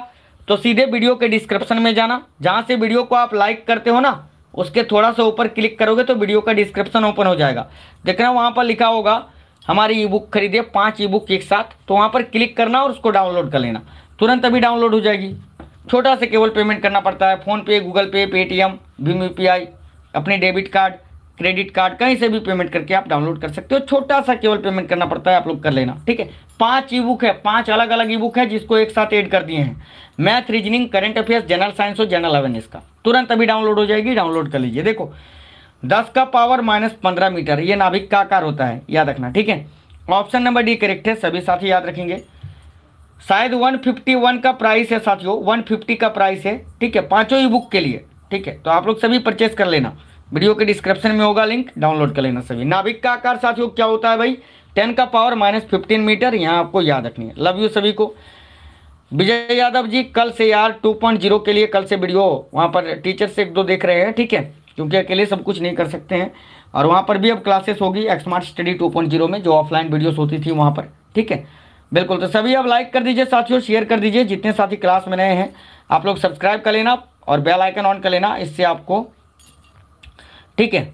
[SPEAKER 1] तो सीधे वीडियो के डिस्क्रिप्शन में जाना जहाँ से वीडियो को आप लाइक करते हो ना उसके थोड़ा सा ऊपर क्लिक करोगे तो वीडियो का डिस्क्रिप्शन ओपन हो जाएगा देखना वहाँ पर लिखा होगा हमारी ई बुक खरीदिए पाँच ई बुक एक साथ तो वहाँ पर क्लिक करना और उसको डाउनलोड कर लेना तुरंत अभी डाउनलोड हो जाएगी छोटा से केवल पेमेंट करना पड़ता है फ़ोनपे गूगल पे पेटीएम भीम यू अपने डेबिट कार्ड क्रेडिट कार्ड कहीं से भी पेमेंट करके आप डाउनलोड कर सकते हो छोटा सा केवल पेमेंट करना पड़ता है आप लोग कर लेना ठीक है पांच ई बुक है पांच अलग अलग ई बुक है जिसको एक साथ ऐड कर दिए हैं math reasoning current affairs general science और जनरल अवेयरनेस का तुरंत अभी डाउनलोड हो जाएगी डाउनलोड कर लीजिए देखो दस का पावर माइनस पंद्रह मीटर ये नाभिक का आकार होता है याद रखना ठीक है ऑप्शन नंबर डी करेक्ट है सभी साथी याद रखेंगे शायद 151 का प्राइस है साथियों 150 का प्राइस है ठीक है पांचों ई बुक के लिए ठीक है तो आप लोग सभी परचेस कर लेना वीडियो के डिस्क्रिप्शन में होगा लिंक डाउनलोड कर लेना सभी नाभिक का आकार साथियों क्या होता है भाई टेन का पावर माइनस फिफ्टीन मीटर यहाँ आपको याद रखनी है लव यू सभी को विजय यादव जी कल से यार टू के लिए कल से वीडियो वहाँ पर टीचर से एक दो देख रहे हैं ठीक है क्योंकि अकेले सब कुछ नहीं कर सकते हैं और वहाँ पर भी अब क्लासेस होगी एक्समार्ट स्टडी टू में जो ऑफलाइन वीडियोज होती थी वहाँ पर ठीक है बिल्कुल तो सभी आप लाइक कर दीजिए साथियों शेयर कर दीजिए जितने साथी क्लास में नए हैं आप लोग सब्सक्राइब कर लेना और बेल आइकन ऑन कर लेना इससे आपको ठीक है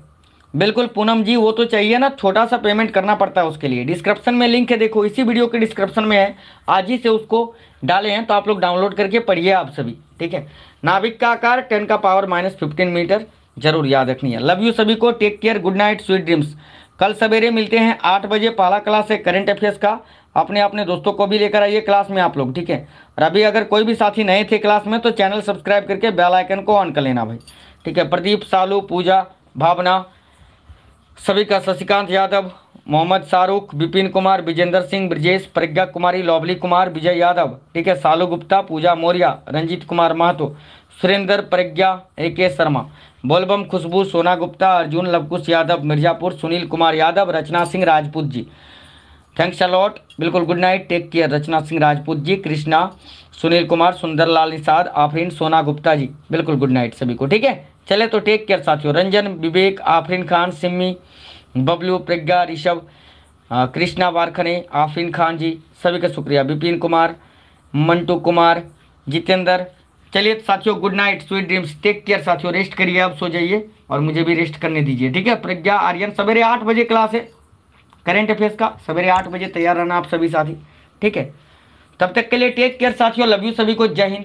[SPEAKER 1] बिल्कुल पूनम जी वो तो चाहिए ना छोटा सा पेमेंट करना पड़ता है उसके लिए डिस्क्रिप्शन में लिंक है देखो इसी वीडियो के डिस्क्रिप्शन में है आज ही से उसको डाले हैं तो आप लोग डाउनलोड करके पढ़िए आप सभी ठीक है नाभिक का आकार टेन का पावर माइनस फिफ्टीन मीटर जरूर याद रखनी है लव यू सभी को take care good night sweet dreams कल सवेरे मिलते हैं आठ बजे पहला क्लास है करेंट अफेयर्स का अपने अपने दोस्तों को भी लेकर आइए क्लास में आप लोग ठीक है और अभी अगर कोई भी साथी नए थे क्लास में तो चैनल सब्सक्राइब करके बेल आइकन को ऑन कर लेना भाई ठीक है प्रदीप सालू पूजा भावना सभी का शशिकांत यादव मोहम्मद शाहरुख विपिन कुमार विजेंद्र सिंह ब्रजेश प्रज्ञा कुमारी लवली कुमार विजय यादव ठीक है सालू गुप्ता पूजा मौर्या रंजीत कुमार महतो सुरेंद्र प्रज्ञा ए K Sharma Bolbam Khushboo Sona Gupta Arjun Lavkush Yadav Mirzapur Sunil Kumar Yadav Rachna Singh Rajput ji thanks a lot बिल्कुल good night take care Rachna Singh Rajput ji Krishna Sunil Kumar Sundarlal Nishad Afreen Sona Gupta जी बिल्कुल गुड नाइट सभी को ठीक है चले तो टेक केयर साथियों रंजन विवेक आफरीन खान सिमी बबलू प्रज्ञा ऋषभ कृष्णा वारखने आफरीन खान जी सभी का शुक्रिया विपिन कुमार मंटू कुमार जितेंद्र चलिए साथियों good night sweet dreams take care साथियों रेस्ट करिए आप सो जाइए और मुझे भी रेस्ट करने दीजिए ठीक है प्रज्ञा आर्यन सवेरे आठ बजे क्लास है करेंट अफेयर्स का सवेरे आठ बजे तैयार रहना आप सभी साथी ठीक है तब तक के लिए टेक केयर साथियों लव यू सभी को जय हिंद